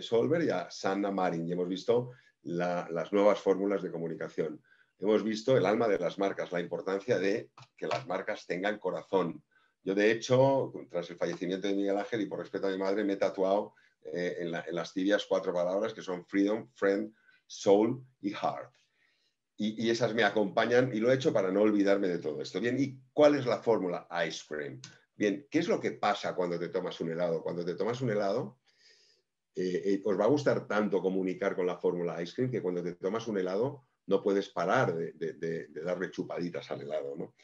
Solver y a Sanna Marin y hemos visto las nuevas fórmulas de comunicación hemos visto el alma de las marcas, la importancia de que las marcas tengan corazón, yo, de hecho, tras el fallecimiento de Miguel Ángel y por respeto a mi madre, me he tatuado eh, en, las tibias cuatro palabras que son freedom, friend, soul y heart. Y, esas me acompañan y lo he hecho para no olvidarme de todo esto. Bien, ¿y cuál es la fórmula ice cream? Bien, ¿qué es lo que pasa cuando te tomas un helado? Cuando te tomas un helado, eh, eh, os va a gustar tanto comunicar con la fórmula ice cream que cuando te tomas un helado no puedes parar de, de darle chupaditas al helado, ¿no?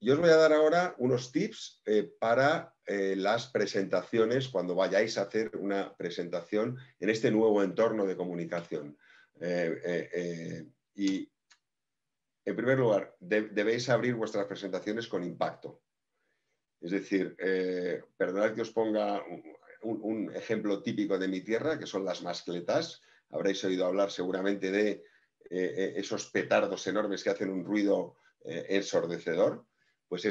Yo os voy a dar ahora unos tips eh, para eh, las presentaciones cuando vayáis a hacer una presentación en este nuevo entorno de comunicación. Eh, y en primer lugar, debéis abrir vuestras presentaciones con impacto. Es decir, perdonad que os ponga un, ejemplo típico de mi tierra, que son las mascletas. Habréis oído hablar seguramente de esos petardos enormes que hacen un ruido ensordecedor pues eh,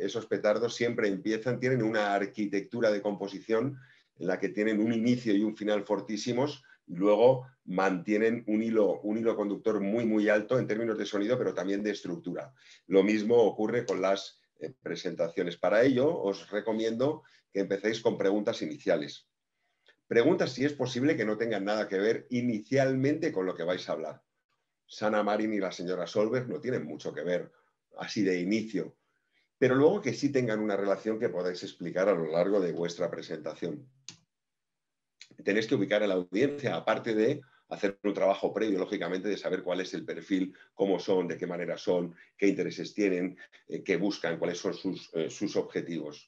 esos, petardos siempre empiezan, tienen una arquitectura de composición en la que tienen un inicio y un final fortísimos, luego mantienen un hilo, un hilo conductor muy, muy alto en términos de sonido, pero también de estructura. Lo mismo ocurre con las eh, presentaciones. Para ello, os recomiendo que empecéis con preguntas iniciales. Preguntas si es posible que no tengan nada que ver inicialmente con lo que vais a hablar. Sana Marin y la señora Solberg no tienen mucho que ver así de inicio pero luego que sí tengan una relación que podáis explicar a lo largo de vuestra presentación. Tenéis que ubicar a la audiencia, aparte de hacer un trabajo previo, lógicamente, de saber cuál es el perfil, cómo son, de qué manera son, qué intereses tienen, eh, qué buscan, cuáles son sus, eh, objetivos.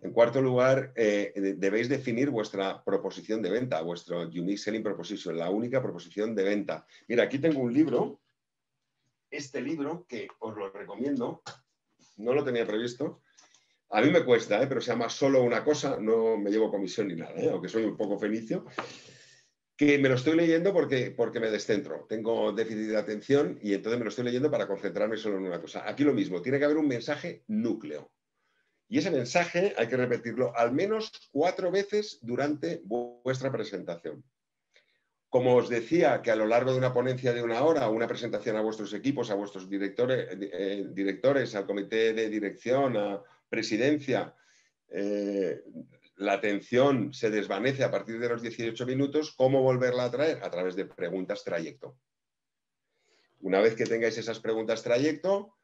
En cuarto lugar, eh, debéis definir vuestra proposición de venta, vuestro Unique Selling Proposition, la única proposición de venta. Mira, aquí tengo un libro, este libro que os lo recomiendo, no lo tenía previsto. A mí me cuesta, ¿eh? pero se llama solo una cosa, no me llevo comisión ni nada, ¿eh? aunque soy un poco fenicio, que me lo estoy leyendo porque, porque me descentro, tengo déficit de atención y entonces me lo estoy leyendo para concentrarme solo en una cosa. Aquí lo mismo, tiene que haber un mensaje núcleo. Y ese mensaje hay que repetirlo al menos cuatro veces durante vuestra presentación. Como os decía, que a lo largo de una ponencia de una hora, una presentación a vuestros equipos, a vuestros directores, eh, directores al comité de dirección, a presidencia, eh, la atención se desvanece a partir de los 18 minutos. ¿Cómo volverla a traer? A través de preguntas trayecto. Una vez que tengáis esas preguntas trayecto,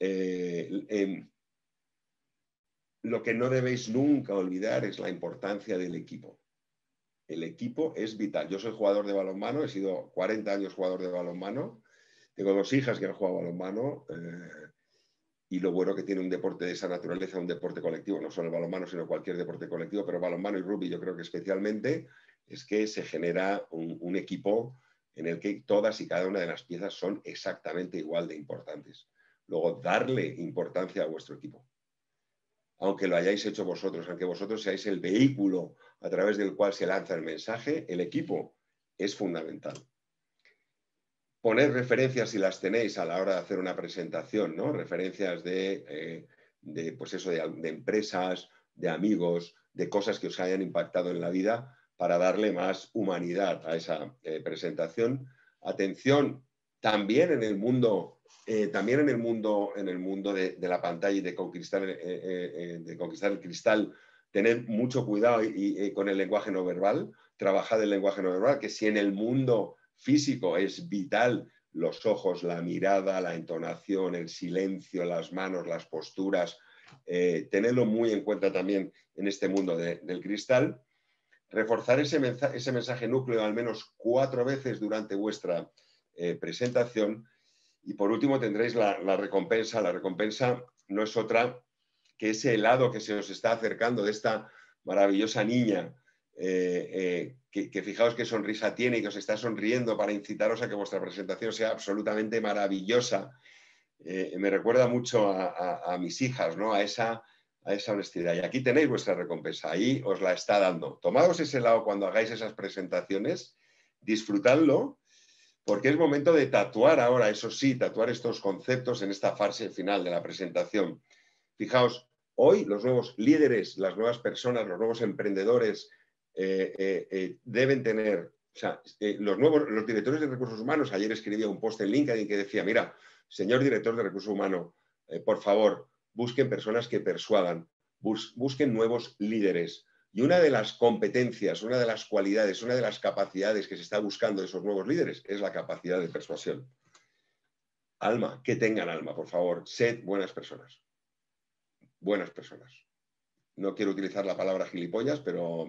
eh, em, lo que no debéis nunca olvidar es la importancia del equipo el equipo es vital. Yo soy jugador de balonmano, he sido 40 años jugador de balonmano, tengo dos hijas que han jugado balonmano eh, y lo bueno que tiene un deporte de esa naturaleza, un deporte colectivo, no solo el balonmano, sino cualquier deporte colectivo, pero balonmano y rugby yo creo que especialmente, es que se genera un, un equipo en el que todas y cada una de las piezas son exactamente igual de importantes. Luego, darle importancia a vuestro equipo aunque lo hayáis hecho vosotros, aunque vosotros seáis el vehículo a través del cual se lanza el mensaje, el equipo es fundamental. Poner referencias si las tenéis a la hora de hacer una presentación, ¿no? Referencias de, eh, pues de de, empresas, de amigos, de cosas que os hayan impactado en la vida para darle más humanidad a esa eh, presentación. Atención, también en el mundo, eh, también en el mundo, en el mundo de, la pantalla y de conquistar el cristal tened mucho cuidado eh, con el lenguaje no verbal, trabajad el lenguaje no verbal, que si en el mundo físico es vital los ojos, la mirada, la entonación, el silencio, las manos, las posturas, eh, tenedlo muy en cuenta también en este mundo del cristal. Reforzar ese, mensaje, núcleo al menos cuatro veces durante vuestra eh, presentación. Y por último tendréis la, la recompensa. La recompensa no es otra que ese helado que se os está acercando de esta maravillosa niña, eh, eh, que, fijaos qué sonrisa tiene y que os está sonriendo para incitaros a que vuestra presentación sea absolutamente maravillosa, eh, me recuerda mucho a, mis hijas, ¿no? a, esa, a esa honestidad. Y aquí tenéis vuestra recompensa, ahí os la está dando. tomados ese helado cuando hagáis esas presentaciones, disfrutadlo, porque es momento de tatuar ahora, eso sí, tatuar estos conceptos en esta fase final de la presentación. Fijaos, Hoy los nuevos líderes, las nuevas personas, los nuevos emprendedores eh, eh, eh, deben tener, o sea, los, nuevos, los directores de recursos humanos, ayer escribía un post en LinkedIn que decía, mira, señor director de recursos humanos, por favor, busquen personas que persuadan, busquen nuevos líderes. Y una de las competencias, una de las cualidades, una de las capacidades que se está buscando de esos nuevos líderes es la capacidad de persuasión. Alma, que tengan alma, por favor, sed buenas personas buenas personas. No quiero utilizar la palabra gilipollas, pero,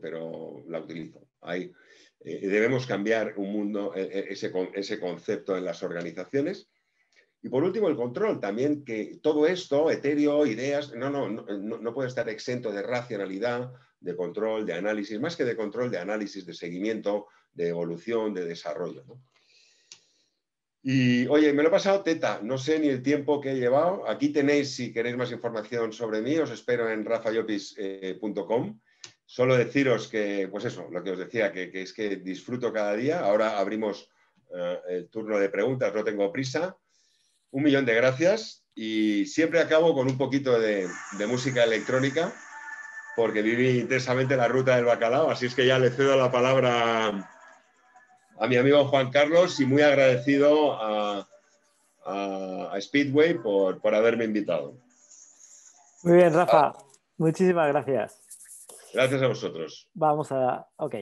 pero la utilizo. Eh, debemos cambiar un mundo, eh, eh, ese, concepto en las organizaciones. Y por último, el control. También que todo esto, etéreo, ideas, no, no, no, no, puede estar exento de racionalidad, de control, de análisis, más que de control, de análisis, de seguimiento, de evolución, de desarrollo. Y oye, me lo he pasado teta, no sé ni el tiempo que he llevado. Aquí tenéis, si queréis más información sobre mí, os espero en rafayopis.com. Solo deciros que, pues eso, lo que os decía, que, es que disfruto cada día. Ahora abrimos eh, el turno de preguntas, no tengo prisa. Un millón de gracias y siempre acabo con un poquito de, de música electrónica porque viví intensamente la ruta del bacalao, así es que ya le cedo la palabra a mi amigo Juan Carlos y muy agradecido a, Speedway por, haberme invitado. Muy bien, Rafa. Ah. Muchísimas gracias. Gracias a vosotros. Vamos a... Ok.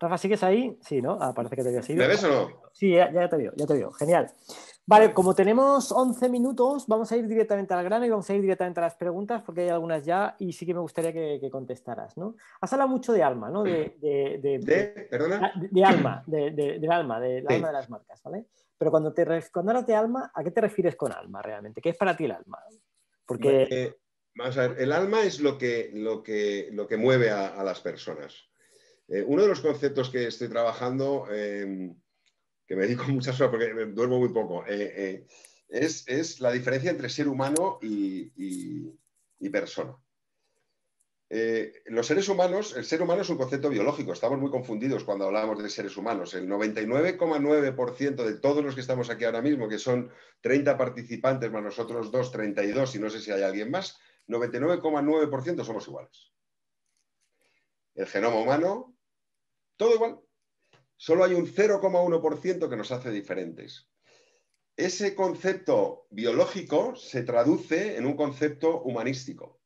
Rafa, ¿sigues ahí? Sí, ¿no? Ah, parece que te había sido. ¿Me ves o no? Sí, ya te veo, ya te veo. Genial. Vale, pues como tenemos 11 minutos, vamos a ir directamente al grano y vamos a ir directamente a las preguntas porque hay algunas ya y sí que me gustaría que, contestaras. ¿no? Has hablado mucho de alma, ¿no? De, de, De, ah, alma, del alma, del alma de las marcas, ¿vale? Pero cuando, te, cuando hablas de alma, ¿a qué te refieres con alma realmente? ¿Qué es para ti el alma? Porque... Eh, a ver, el alma es lo que, lo que, lo que mueve a, las personas. Eh, uno de los conceptos que estoy trabajando... Em, que me dedico <laughs> mucha horas porque eh, duermo muy poco, eh, eh, es, la diferencia entre ser humano y, persona. los seres humanos, el ser humano es un concepto biológico, estamos muy confundidos cuando hablamos de seres humanos. El 99,9% de todos los que estamos aquí ahora mismo, que son 30 participantes más nosotros dos, 32 y no sé si hay alguien más, 99,9% somos iguales. El genoma humano, todo igual. Solo hay un 0,1% que nos hace diferentes. Ese concepto biológico se traduce en un concepto humanístico,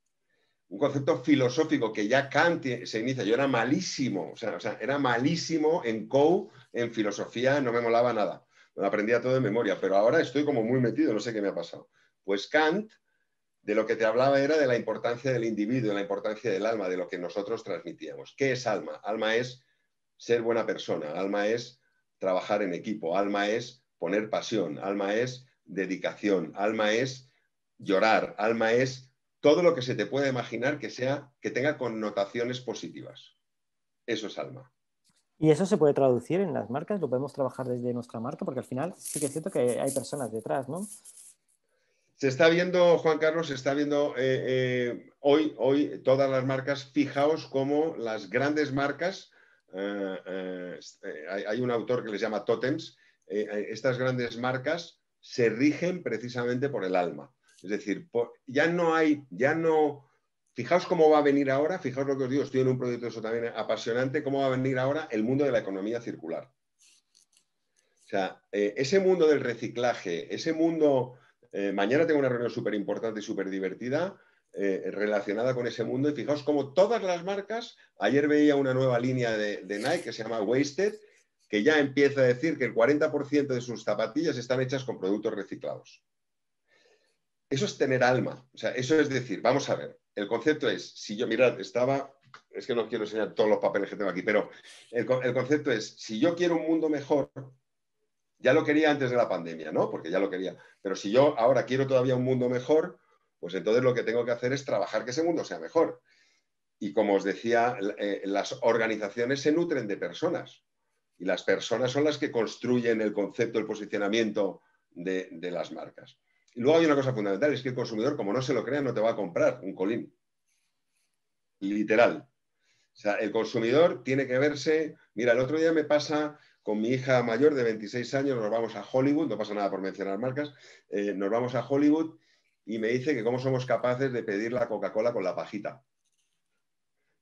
un concepto filosófico que ya Kant se inicia. Yo era malísimo, o sea, era malísimo en CO, en filosofía, no me molaba nada. lo aprendía todo de memoria, pero ahora estoy como muy metido, no sé qué me ha pasado. Pues Kant de lo que te hablaba era de la importancia del individuo, de la importancia del alma, de lo que nosotros transmitíamos. ¿Qué es alma? Alma es ser buena persona, alma es trabajar en equipo, alma es poner pasión, alma es dedicación, alma es llorar, alma es todo lo que se te pueda imaginar que sea que tenga connotaciones positivas. Eso es alma. Y eso se puede traducir en las marcas, lo podemos trabajar desde nuestra marca, porque al final sí que es cierto que hay personas detrás, ¿no? Se está viendo, Juan Carlos, se está viendo eh, eh, hoy, hoy todas las marcas, fijaos cómo las grandes marcas eh, eh, hay un autor que les llama totems, eh, estas grandes marcas se rigen precisamente por el alma. Es decir, ya no hay, ya no... Fijaos cómo va a venir ahora, fijaos lo que os digo, estoy en un proyecto eso también apasionante, cómo va a venir ahora el mundo de la economía circular. O sea, ese mundo del reciclaje, ese mundo, mañana tengo una reunión súper importante y súper divertida eh, relacionada con ese mundo. Y fijaos como todas las marcas, ayer veía una nueva línea de, Nike que se llama Wasted, que ya empieza a decir que el 40% de sus zapatillas están hechas con productos reciclados. Eso es tener alma. O sea, eso es decir, vamos a ver, el concepto es, si yo, mirad, estaba, es que no quiero enseñar todos los papeles que tengo aquí, pero el, el concepto es, si yo quiero un mundo mejor, ya lo quería antes de la pandemia, ¿no? Porque ya lo quería. Pero si yo ahora quiero todavía un mundo mejor, pues entonces lo que tengo que hacer es trabajar que ese mundo sea mejor. Y como os decía, eh, las organizaciones se nutren de personas y las personas son las que construyen el concepto, el posicionamiento de, las marcas. Y luego hay una cosa fundamental, es que el consumidor, como no se lo crea, no te va a comprar un colín. Literal. O sea, el consumidor tiene que verse, mira, el otro día me pasa con mi hija mayor de 26 años, nos vamos a Hollywood, no pasa nada por mencionar marcas, eh, nos vamos a Hollywood y me dice que cómo somos capaces de pedir la Coca-Cola con la pajita.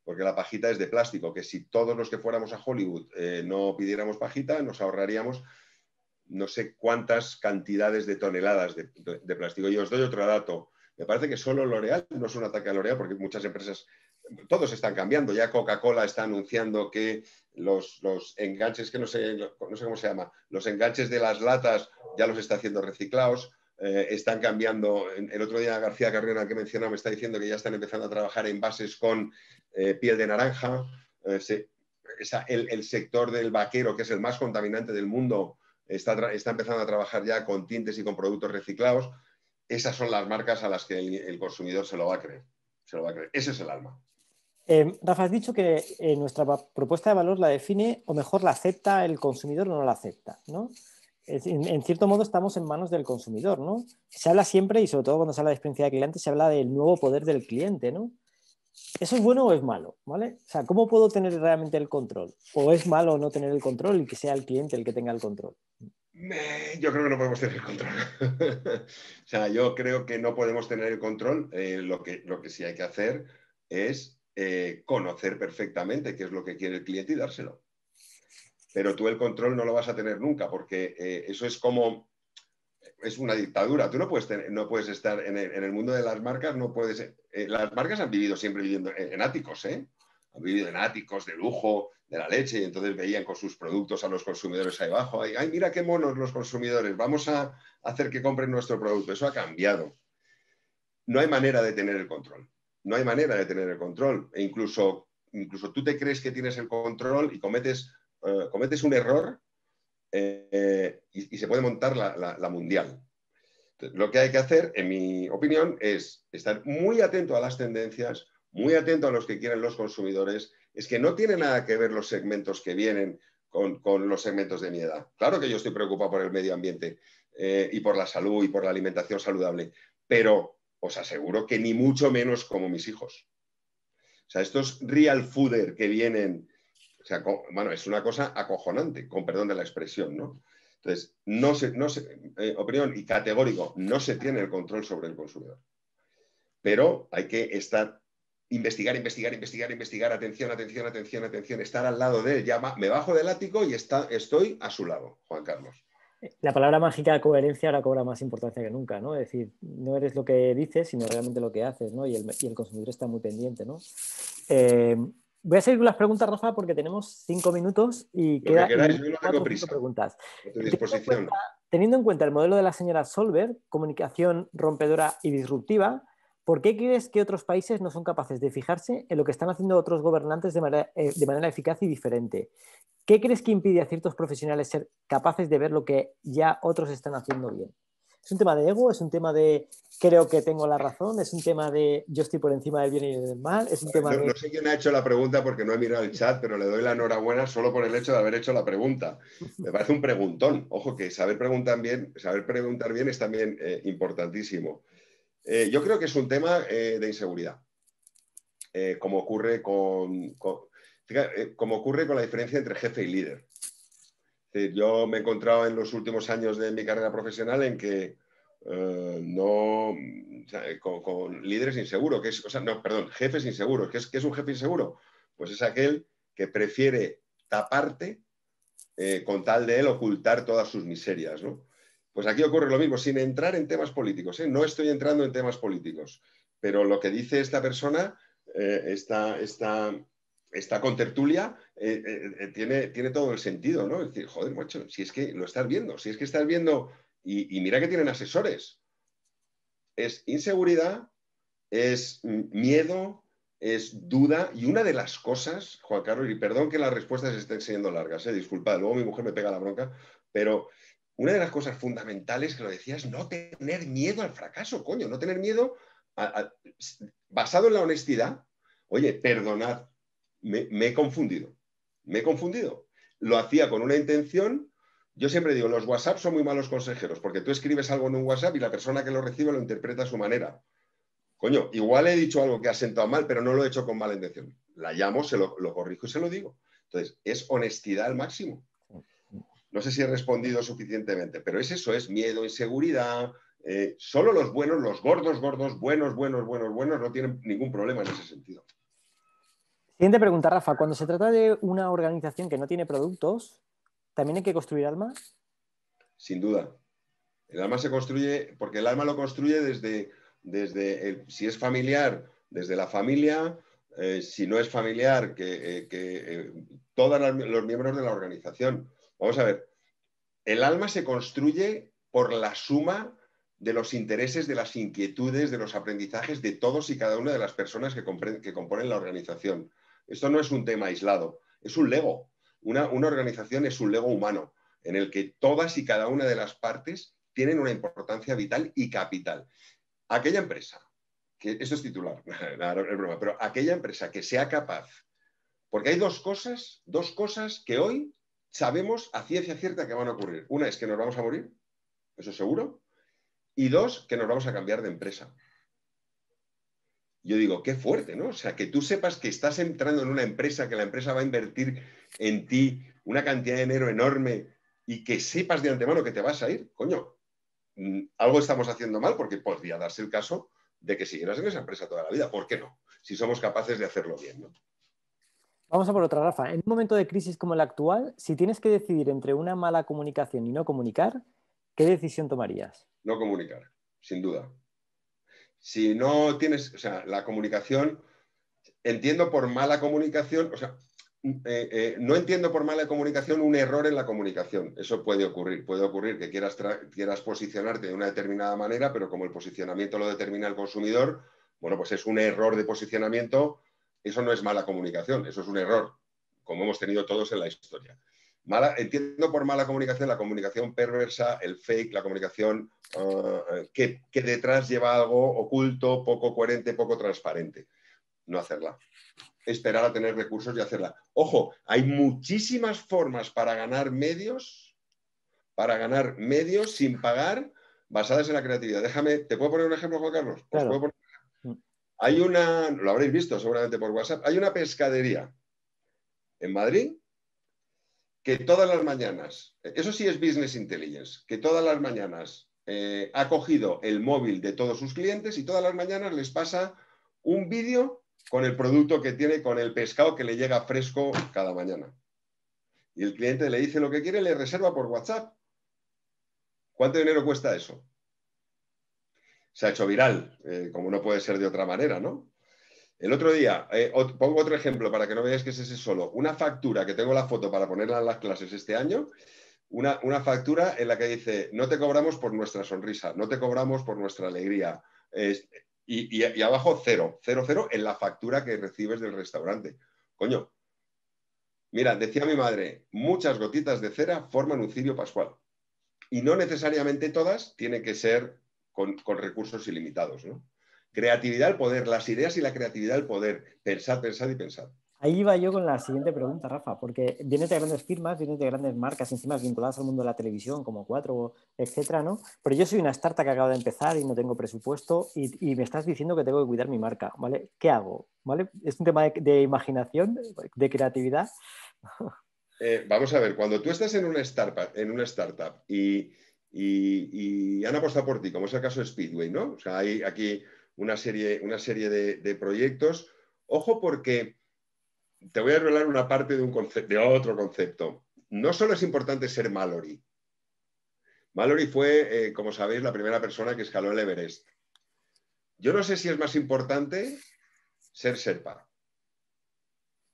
Porque la pajita es de plástico, que si todos los que fuéramos a Hollywood eh, no pidiéramos pajita, nos ahorraríamos no sé cuántas cantidades de toneladas de, plástico. Y os doy otro dato. Me parece que solo L'Oreal, no es un ataque a L'Oreal, porque muchas empresas, todos están cambiando. Ya Coca-Cola está anunciando que los, los enganches, que no sé, no sé cómo se llama, los enganches de las latas ya los está haciendo reciclados eh, están cambiando. El otro día García al que mencionaba me está diciendo que ya están empezando a trabajar en bases con eh, piel de naranja. Eh, el, sector del vaquero, que es el más contaminante del mundo, está, empezando a trabajar ya con tintes y con productos reciclados. Esas son las marcas a las que el, consumidor se lo va a creer. Ese es el alma. Rafa, has dicho que nuestra propuesta de valor la define, o mejor, la acepta el consumidor o no la acepta, ¿no? en, cierto modo estamos en manos del consumidor, ¿no? Se habla siempre, y sobre todo cuando se habla de experiencia de cliente, se habla del nuevo poder del cliente, ¿no? ¿Eso es bueno o es malo? ¿Vale? O sea, ¿cómo puedo tener realmente el control? ¿O es malo no tener el control y que sea el cliente el que tenga el control? Yo creo que no podemos tener el control. <laughs> o sea, yo creo que no podemos tener el control. Eh, lo, que, lo que sí hay que hacer es eh, conocer perfectamente qué es lo que quiere el cliente y dárselo pero tú el control no lo vas a tener nunca, porque eh, eso es como, es una dictadura, tú no puedes, no puedes estar en el, mundo de las marcas, no puedes, eh, las marcas han vivido siempre viviendo en, áticos, ¿eh? han vivido en áticos de lujo, de la leche, y entonces veían con sus productos a los consumidores ahí abajo, ay, mira qué monos los consumidores, vamos a hacer que compren nuestro producto, eso ha cambiado. No hay manera de tener el control, no hay manera de tener el control, e incluso, incluso tú te crees que tienes el control y cometes eh, cometes un error eh, y, se puede montar la, mundial. lo que hay que hacer, en mi opinión, es estar muy atento a las tendencias, muy atento a los que quieren los consumidores. Es que no tiene nada que ver los segmentos que vienen con, los segmentos de mi edad. Claro que yo estoy preocupado por el medio ambiente eh, y por la salud y por la alimentación saludable, pero os aseguro que ni mucho menos como mis hijos. O sea, estos real fooder que vienen o sea, bueno, es una cosa acojonante, con perdón de la expresión, ¿no? Entonces, no se, no se, eh, opinión y categórico, no se tiene el control sobre el consumidor. Pero hay que estar, investigar, investigar, investigar, investigar, atención, atención, atención, atención, estar al lado de él. Ya me bajo del ático y está, estoy a su lado, Juan Carlos. La palabra mágica de coherencia ahora cobra más importancia que nunca, ¿no? Es decir, no eres lo que dices, sino realmente lo que haces, ¿no? Y el, y el consumidor está muy pendiente, ¿no? Eh, Voy a seguir con las preguntas, Rafa, porque tenemos cinco minutos y quedan queda preguntas. Teniendo en, cuenta, el modelo de la señora Solver, comunicación rompedora y disruptiva, ¿Por qué crees que otros países no son capaces de fijarse en lo que están haciendo otros gobernantes de manera, eh, eficaz y diferente? ¿Qué crees que impide a ciertos profesionales ser capaces de ver lo que ya otros están haciendo bien? Es un tema de ego, es un tema de creo que tengo la razón, es un tema de yo estoy por encima del bien y del mal, es un tema no, sé quién ha hecho la pregunta porque no he mirado el chat, pero le doy la enhorabuena solo por el hecho de haber hecho la pregunta. Me parece un preguntón. Ojo que saber preguntar bien, saber preguntar bien es también eh, importantísimo. Eh, yo creo que es un tema eh, de inseguridad, como ocurre con como ocurre con la diferencia entre jefe y líder yo me he encontrado en los últimos años de mi carrera profesional en que eh, no, con, líderes inseguros, que o sea, no, perdón, jefes inseguros. ¿Qué es, es un jefe inseguro? Pues es aquel que prefiere taparte eh, con tal de él ocultar todas sus miserias, Pues aquí ocurre lo mismo, sin entrar en temas políticos. ¿eh? No estoy entrando en temas políticos, pero lo que dice esta persona, está... esta está con tertulia, eh, eh, eh, tiene, tiene todo el sentido, ¿no? Es decir, joder, macho, si es que lo estás viendo, si es que estás viendo, y, mira que tienen asesores. Es inseguridad, es miedo, es duda, y una de las cosas, Juan Carlos, y perdón que las respuestas estén siendo largas, disculpad, luego mi mujer me pega la bronca, pero una de las cosas fundamentales que lo decías, es no tener miedo al fracaso, coño, no tener miedo basado en la honestidad. Oye, perdonad, me, he confundido, me he confundido. Lo hacía con una intención. Yo siempre digo, los WhatsApp son muy malos consejeros, porque tú escribes algo en un WhatsApp y la persona que lo recibe lo interpreta a su manera. Coño, igual he dicho algo que ha sentado mal, pero no lo he hecho con mala intención. La llamo, se lo, corrijo y se lo digo. Entonces, es honestidad al máximo. No sé si he respondido suficientemente, pero es eso, es miedo, inseguridad. Eh, solo los buenos, los gordos, gordos, buenos, buenos, buenos, buenos, no tienen ningún problema en ese sentido. Siguiente pregunta, Rafa. Cuando se trata de una organización que no tiene productos, ¿también hay que construir alma? Sin duda. El alma se construye, porque el alma lo construye desde, desde si es familiar, desde la familia, eh, si no es familiar, que, eh, eh, todos los miembros de la organización. Vamos a ver, el alma se construye por la suma de los intereses, de las inquietudes, de los aprendizajes de todos y cada una de las personas que componen la organización. Esto no es un tema aislado, es un lego. Una, organización es un lego humano en el que todas y cada una de las partes tienen una importancia vital y capital. Aquella empresa, que eso es titular, <laughs> pero aquella empresa que sea capaz, porque hay dos cosas, dos cosas que hoy sabemos a ciencia cierta que van a ocurrir. Una es que nos vamos a morir, eso seguro, y dos, que nos vamos a cambiar de empresa yo digo, qué fuerte, ¿no? O sea, que tú sepas que estás entrando en una empresa, que la empresa va a invertir en ti una cantidad de dinero enorme y que sepas de antemano que te vas a ir, coño, mm, algo estamos haciendo mal porque podría darse el caso de que siguieras en esa empresa toda la vida. ¿Por qué no? Si somos capaces de hacerlo bien, ¿no? Vamos a por otra, Rafa. En un momento de crisis como el actual, si tienes que decidir entre una mala comunicación y no comunicar, ¿qué decisión tomarías? No comunicar, sin duda si no tienes, o sea, la comunicación, entiendo por mala comunicación, o sea, mm, eh, eh, no entiendo por mala comunicación un error en la comunicación. Eso puede ocurrir. Puede ocurrir que quieras posicionarte de una determinada manera, pero como el posicionamiento lo determina el consumidor, bueno, pues es un error de posicionamiento. Eso no es mala comunicación, eso es un error, como hemos tenido todos en la historia entiendo por mala comunicación la comunicación perversa, el fake, la comunicación ah, eh, que, detrás lleva algo oculto, poco coherente, poco transparente. No hacerla. Esperar a tener recursos y hacerla. Ojo, hay muchísimas formas para ganar medios, para ganar medios sin pagar, basadas en la creatividad. Déjame, ¿te puedo poner un ejemplo, Juan Carlos? Mm. Hay una, lo habréis visto seguramente por WhatsApp, hay una pescadería en Madrid que todas las mañanas, eso sí es business intelligence, que todas las mañanas eh, ha cogido el móvil de todos sus clientes y todas las mañanas les pasa un vídeo con el producto que tiene, con el pescado que le llega fresco cada mañana. Y el cliente le dice lo que quiere, le reserva por WhatsApp. ¿Cuánto dinero cuesta eso? Se ha hecho viral, eh, como no puede ser de otra manera, ¿no? El otro día, eh, pongo otro ejemplo para que no veáis que es ese solo. Una factura que tengo la foto para ponerla en las clases este año, una, factura en la que dice, no te cobramos por nuestra sonrisa, no te cobramos por nuestra alegría. y, abajo cero, cero, cero en la factura que recibes del restaurante. Coño, mira, decía mi madre, muchas gotitas de cera forman un cirio pascual. Y no necesariamente todas tienen que ser con, con recursos ilimitados, ¿no? Creatividad al poder, las ideas y la creatividad el poder. pensar, pensad y pensad. Ahí iba yo con la siguiente pregunta, Rafa, porque vienes de grandes firmas, vienes de grandes marcas, encima vinculadas al mundo de la televisión, como Cuatro, etcétera, ¿no? Pero yo soy una startup que acaba de empezar y no tengo presupuesto y, me estás diciendo que tengo que cuidar mi marca, ¿vale? ¿Qué hago? ¿Vale? ¿Es un tema de, imaginación, de creatividad? <laughs> Eh, vamos a ver, cuando tú estás en una startup, en una startup y, y, han apostado por ti, como es el caso de Speedway, ¿no? O sea, hay aquí una serie, una serie de, proyectos. Ojo porque te voy a revelar una parte de, un otro concepto. No solo es importante ser Mallory. Mallory fue, eh, como sabéis, la primera persona que escaló el Everest. Yo no sé si es más importante ser Serpa.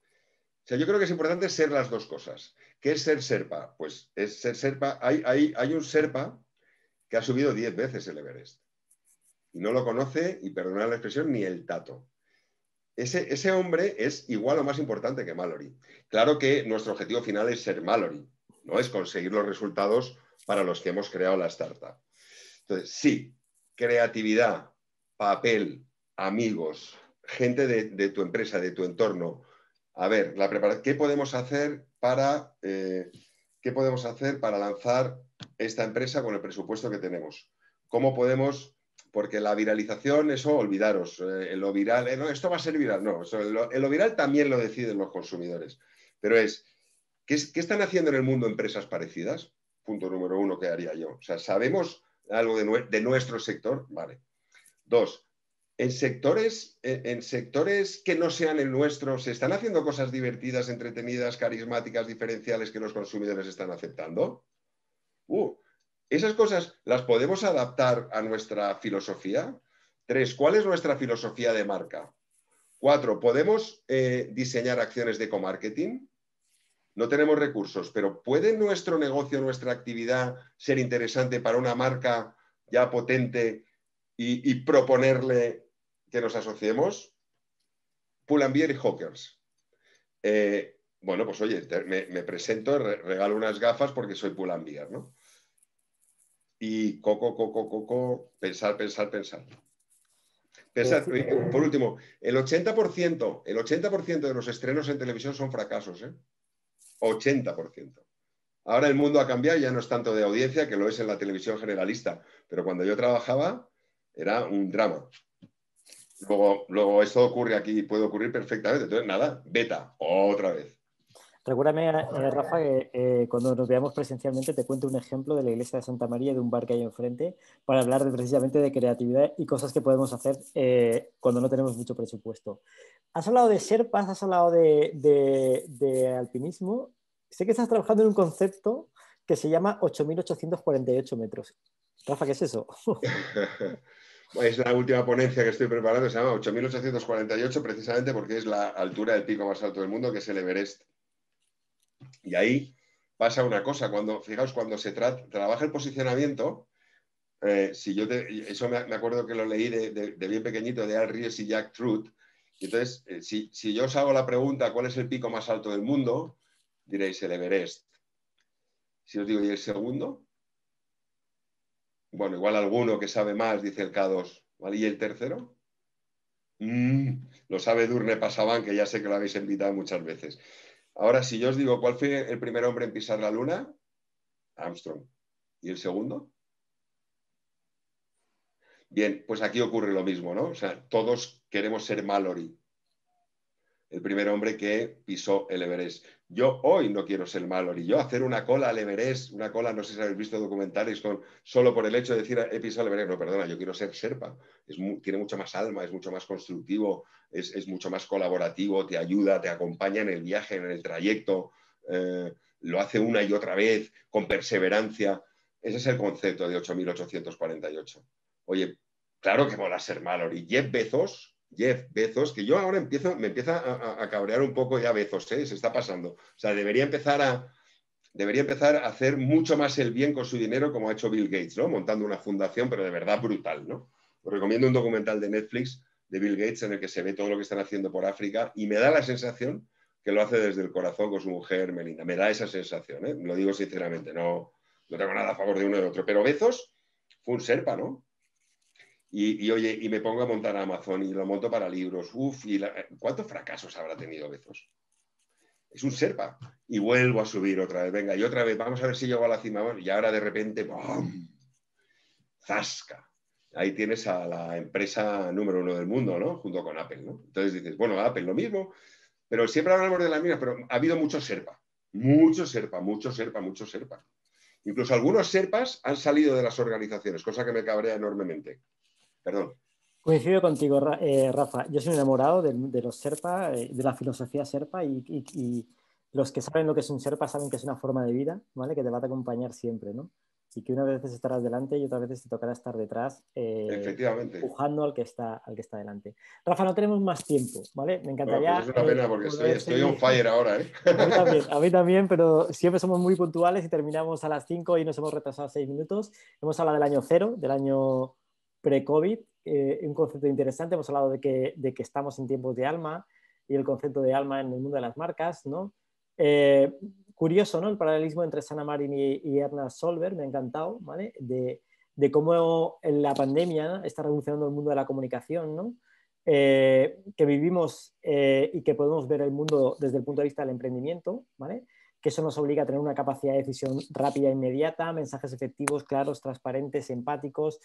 O sea, yo creo que es importante ser las dos cosas. ¿Qué es ser Serpa? Pues es ser Serpa. Hay, hay, hay un Serpa que ha subido 10 veces el Everest y no lo conoce, y perdonar la expresión, ni el tato. Ese, ese, hombre es igual o más importante que Mallory. Claro que nuestro objetivo final es ser Mallory, no es conseguir los resultados para los que hemos creado la startup. Entonces, sí, creatividad, papel, amigos, gente de, tu empresa, de tu entorno. A ver, la podemos hacer para eh, qué podemos hacer para lanzar esta empresa con el presupuesto que tenemos? ¿Cómo podemos porque la viralización, eso olvidaros, eh, en lo viral, eh, esto va a ser viral, no, en lo, viral también lo deciden los consumidores, pero es ¿qué, están haciendo en el mundo empresas parecidas? Punto número uno que haría yo. O sea, ¿sabemos algo de, nuestro sector? Vale. Dos, en sectores, en sectores que no sean el nuestro, ¿se están haciendo cosas divertidas, entretenidas, carismáticas, diferenciales que los consumidores están aceptando? Uh, ¿Esas cosas las podemos adaptar a nuestra filosofía? Tres, ¿cuál es nuestra filosofía de marca? Cuatro, ¿podemos eh, diseñar acciones de comarketing? No tenemos recursos, pero ¿puede nuestro negocio, nuestra actividad ser interesante para una marca ya potente y, proponerle que nos asociemos? Pull y Hawkers. Eh, bueno, pues oye, me, presento, regalo unas gafas porque soy beer, ¿no? y coco, coco, coco, pensar, pensar, pensar. pensar pues, eh, por último, el 80%, el 80% de los estrenos en televisión son fracasos, ¿eh? 80%. Ahora el mundo ha cambiado, ya no es tanto de audiencia que lo es en la televisión generalista, pero cuando yo trabajaba era un drama. Luego, luego esto ocurre aquí, y puede ocurrir perfectamente. Entonces, nada, beta, otra vez. Recuérdame, eh, Rafa, que eh, cuando nos veamos presencialmente te cuento un ejemplo de la iglesia de Santa María, de un bar que hay enfrente, para hablar de, precisamente de creatividad y cosas que podemos hacer eh, cuando no tenemos mucho presupuesto. Has hablado de serpas, has hablado de, de alpinismo. Sé que estás trabajando en un concepto que se llama 8.848 metros. Rafa, ¿qué es eso? <laughs> Es la última ponencia que estoy preparando, se llama 8.848, precisamente porque es la altura del pico más alto del mundo, que es el Everest. Y ahí pasa una cosa, cuando, fijaos, cuando se trabaja el posicionamiento, eh, si yo eso me, acuerdo que lo leí de, bien pequeñito, de Al Ries y Jack Truth, entonces, eh, si, yo os hago la pregunta, ¿cuál es el pico más alto del mundo? Diréis el Everest. Si os digo, ¿y el segundo? Bueno, igual alguno que sabe más dice el K2. ¿Y el tercero? Mm, lo sabe Durne Pasaban, que ya sé que lo habéis invitado muchas veces. Ahora, si yo os digo cuál fue el primer hombre en pisar la luna, Armstrong. ¿Y el segundo? Bien, pues aquí ocurre lo mismo, ¿no? O sea, todos queremos ser Mallory, el primer hombre que pisó el Everest. Yo hoy no quiero ser malo, yo hacer una cola al Everest, una cola, no sé si habéis visto documentales con solo por el hecho de decir he pisado el Everest, no, perdona, yo quiero ser Serpa, tiene mucha más alma, es mucho más constructivo, es, mucho más colaborativo, te ayuda, te acompaña en el viaje, en el trayecto, eh, lo hace una y otra vez, con perseverancia. Ese es el concepto de 8.848. Oye, claro que mola ser malo, y Jeff Bezos, Jeff Bezos, que yo ahora empiezo, me empieza a, cabrear un poco ya Bezos, ¿eh? se está pasando. O sea, debería empezar a debería empezar a hacer mucho más el bien con su dinero como ha hecho Bill Gates, ¿no? Montando una fundación, pero de verdad brutal, ¿no? Os recomiendo un documental de Netflix de Bill Gates en el que se ve todo lo que están haciendo por África y me da la sensación que lo hace desde el corazón con su mujer Melinda. Me da esa sensación, ¿eh? lo digo sinceramente, no, no tengo nada a favor de uno del otro. Pero Bezos fue un serpa, ¿no? Y, oye, y me pongo a montar Amazon y lo monto para libros. Uf, eh, ¿cuántos fracasos habrá tenido Bezos? Es un serpa. Y vuelvo a subir otra vez. Venga, y otra vez, vamos a ver si llego a la cima. Y ahora de repente, ¡pum! ¡Zasca! Ahí tienes a la empresa número uno del mundo, ¿no? Junto con Apple, ¿no? Entonces dices, bueno, Apple lo mismo, pero siempre hablamos de las minas, pero ha habido mucho serpa. Mucho serpa, mucho serpa, mucho serpa. Incluso algunos serpas han salido de las organizaciones, cosa que me cabrea enormemente. Perdón. Coincido contigo, eh, Rafa. Yo soy enamorado de, los Serpa, eh, de la filosofía Serpa y, los que saben lo que es un Serpa saben que es una forma de vida, ¿vale? Que te va a acompañar siempre, ¿no? Y que una vez estarás delante y otra vez te tocará estar detrás, eh, Efectivamente. empujando al que, está, al que está delante. Rafa, no tenemos más tiempo, ¿vale? Me encantaría... es una pena porque estoy, estoy on fire ahora, ¿eh? A mí, también, a mí también, pero siempre somos muy puntuales y terminamos a las 5 y nos hemos retrasado 6 minutos. Hemos hablado del año cero, del año pre-COVID, eh, un concepto interesante, hemos hablado de que, estamos en tiempos de alma y el concepto de alma en el mundo de las marcas, ¿no? Eh, curioso, ¿no? El paralelismo entre Sana Marin y, y Erna Solver, me ha encantado, De, de cómo la pandemia está revolucionando el mundo de la comunicación, eh, que vivimos y que podemos ver el mundo desde el punto de vista del emprendimiento, ¿vale? que eso nos obliga a tener una capacidad de decisión rápida e inmediata, mensajes efectivos, claros, transparentes, empáticos,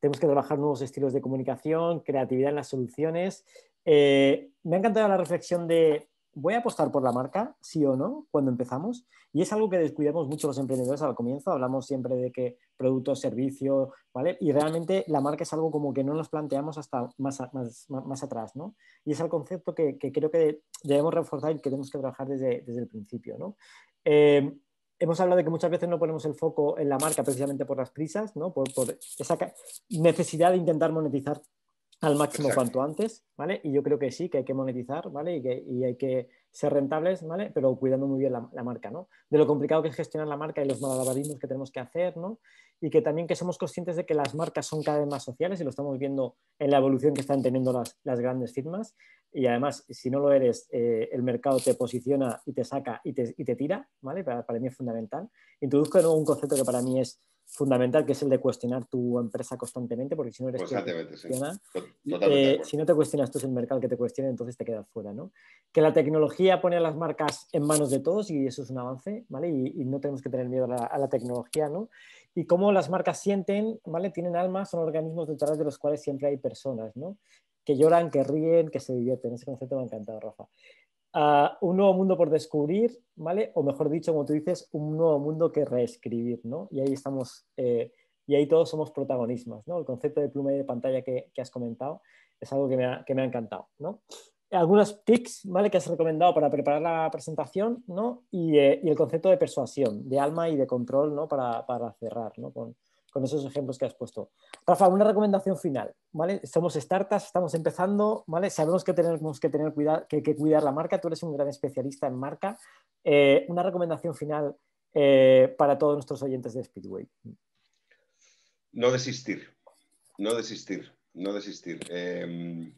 tenemos que trabajar nuevos estilos de comunicación, creatividad en las soluciones. Eh, me ha encantado la reflexión de, ¿voy a apostar por la marca, sí o no, cuando empezamos? Y es algo que descuidamos mucho los emprendedores al comienzo, hablamos siempre de que producto, servicio, ¿vale? Y realmente la marca es algo como que no nos planteamos hasta más, atrás, ¿no? Y es el concepto que, creo que debemos reforzar y que tenemos que trabajar desde, el principio, ¿no? Eh, hemos hablado de que muchas veces no ponemos el foco en la marca precisamente por las prisas, ¿no? por, esa necesidad de intentar monetizar al máximo cuanto antes, ¿vale? Y yo creo que sí, que hay que monetizar, ¿vale? Y, que, hay que ser rentables, ¿vale? Pero cuidando muy bien la, marca, ¿no? De lo complicado que es gestionar la marca y los malabarismos que tenemos que hacer, ¿no? Y que también que somos conscientes de que las marcas son cada vez más sociales y lo estamos viendo en la evolución que están teniendo las, las grandes firmas y además, si no lo eres, eh, el mercado te posiciona y te saca y te, y te tira, ¿vale? Para, para, mí es fundamental. Introduzco un concepto que para mí es fundamental, que es el de cuestionar tu empresa constantemente, porque si no eres pues si no te cuestionas tú es el mercado que te cuestiona, entonces te quedas fuera, ¿no? Que la tecnología pone a las marcas en manos de todos y eso es un avance, ¿vale? Y, no tenemos que tener miedo a la, tecnología, ¿no? Y cómo las marcas sienten, ¿vale? Tienen almas, son organismos detrás de los cuales siempre hay personas, ¿no? que lloran, que ríen, que se divierten. Ese concepto me ha encantado, Rafa. Ah, un nuevo mundo por descubrir, ¿vale? O mejor dicho, como tú dices, un nuevo mundo que reescribir, ¿no? Y ahí estamos, eh, y ahí todos somos protagonistas, ¿no? El concepto de pluma y de pantalla que, has comentado es algo que me ha, encantado, ¿no? algunos tips ¿vale? que has recomendado para preparar la presentación ¿no? Eh, y, el concepto de persuasión, de alma y de control ¿no? para, para cerrar ¿no? con, con esos ejemplos que has puesto. Rafa, una recomendación final, ¿vale? Somos startups, estamos empezando, ¿vale? Sabemos que tenemos que tener cuidado, que, cuidar la marca, tú eres un gran especialista en marca. Eh, una recomendación final eh, para todos nuestros oyentes de Speedway. No desistir, no desistir, no desistir. Em,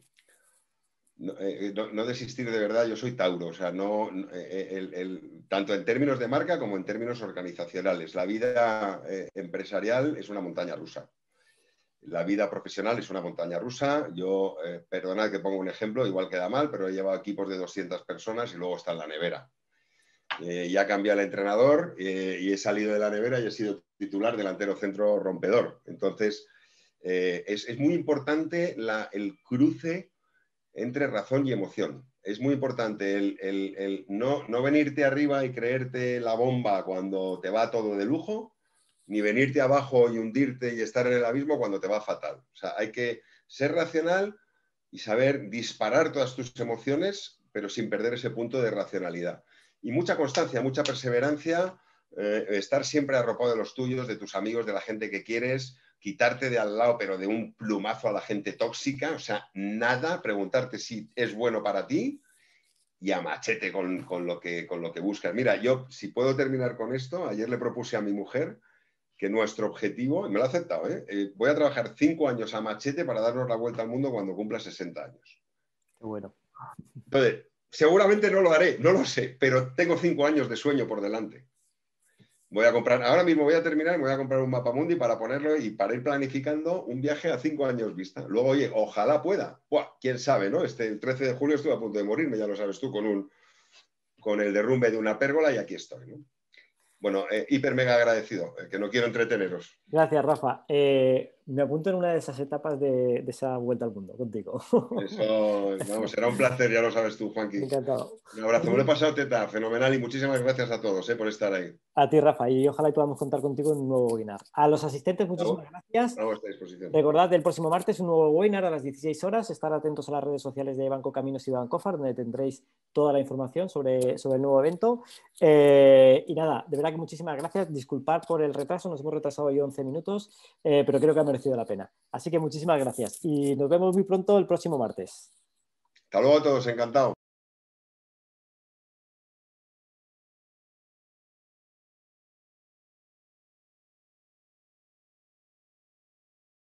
no, eh, eh, desistir de verdad, yo soy Tauro, o sea, no, eh, tanto en términos de marca como en términos organizacionales. La vida empresarial es una montaña rusa. La vida profesional es una montaña rusa. Yo, perdonad que pongo un ejemplo, igual queda mal, pero he llevado equipos de 200 personas y luego está en la nevera. ya cambié al entrenador y he salido de la nevera y he sido titular delantero centro rompedor. Entonces, es, muy importante la, el cruce entre razón y emoción. Es muy importante el, no, venirte arriba y creerte la bomba cuando te va todo de lujo, ni venirte abajo y hundirte y estar en el abismo cuando te va fatal. O sea, hay que ser racional y saber disparar todas tus emociones, pero sin perder ese punto de racionalidad. Y mucha constancia, mucha perseverancia, eh, estar siempre arropado de los tuyos, de tus amigos, de la gente que quieres, quitarte de al lado, pero de un plumazo a la gente tóxica, o sea, nada, preguntarte si es bueno para ti y a machete con, lo, que, con lo que buscas. Mira, yo si puedo terminar con esto, ayer le propuse a mi mujer que nuestro objetivo, me lo ha aceptado, ¿eh? Eh, voy a trabajar cinco años a machete para darnos la vuelta al mundo cuando cumpla 60 años. bueno. Entonces, seguramente no lo haré, no lo sé, pero tengo cinco años de sueño por delante voy a comprar, ahora mismo voy a terminar, me voy a comprar un mapa mundi para ponerlo y para ir planificando un viaje a cinco años vista. Luego, oye, ojalá pueda. quién sabe, ¿no? Este, el 13 de julio estuve a punto de morirme, ya lo sabes tú, con, un, con el derrumbe de una pérgola y aquí estoy, Bueno, eh, hiper mega agradecido, eh, que no quiero entreteneros. Gracias, Rafa. Eh, me apunto en una de esas etapas de, esa vuelta al mundo contigo. Eso, <laughs> vamos, será un placer, ya lo sabes tú, Juanqui. Encantado. Un abrazo, me lo he pasado teta, fenomenal y muchísimas gracias a todos eh, por estar ahí. A ti, Rafa, y ojalá y podamos contar contigo en un nuevo webinar. A los asistentes, muchísimas gracias. A vuestra disposición. Recordad, el próximo martes un nuevo webinar a las 16 horas. Estar atentos a las redes sociales de Banco Caminos y Bancofar, donde tendréis toda la información sobre, sobre el nuevo evento. Eh, y nada, de verdad que muchísimas gracias. Disculpad por el retraso, nos hemos retrasado yo 11 minutos, eh, pero creo que sido la pena. Así que muchísimas gracias y nos vemos muy pronto el próximo martes. Hasta luego a todos, encantado.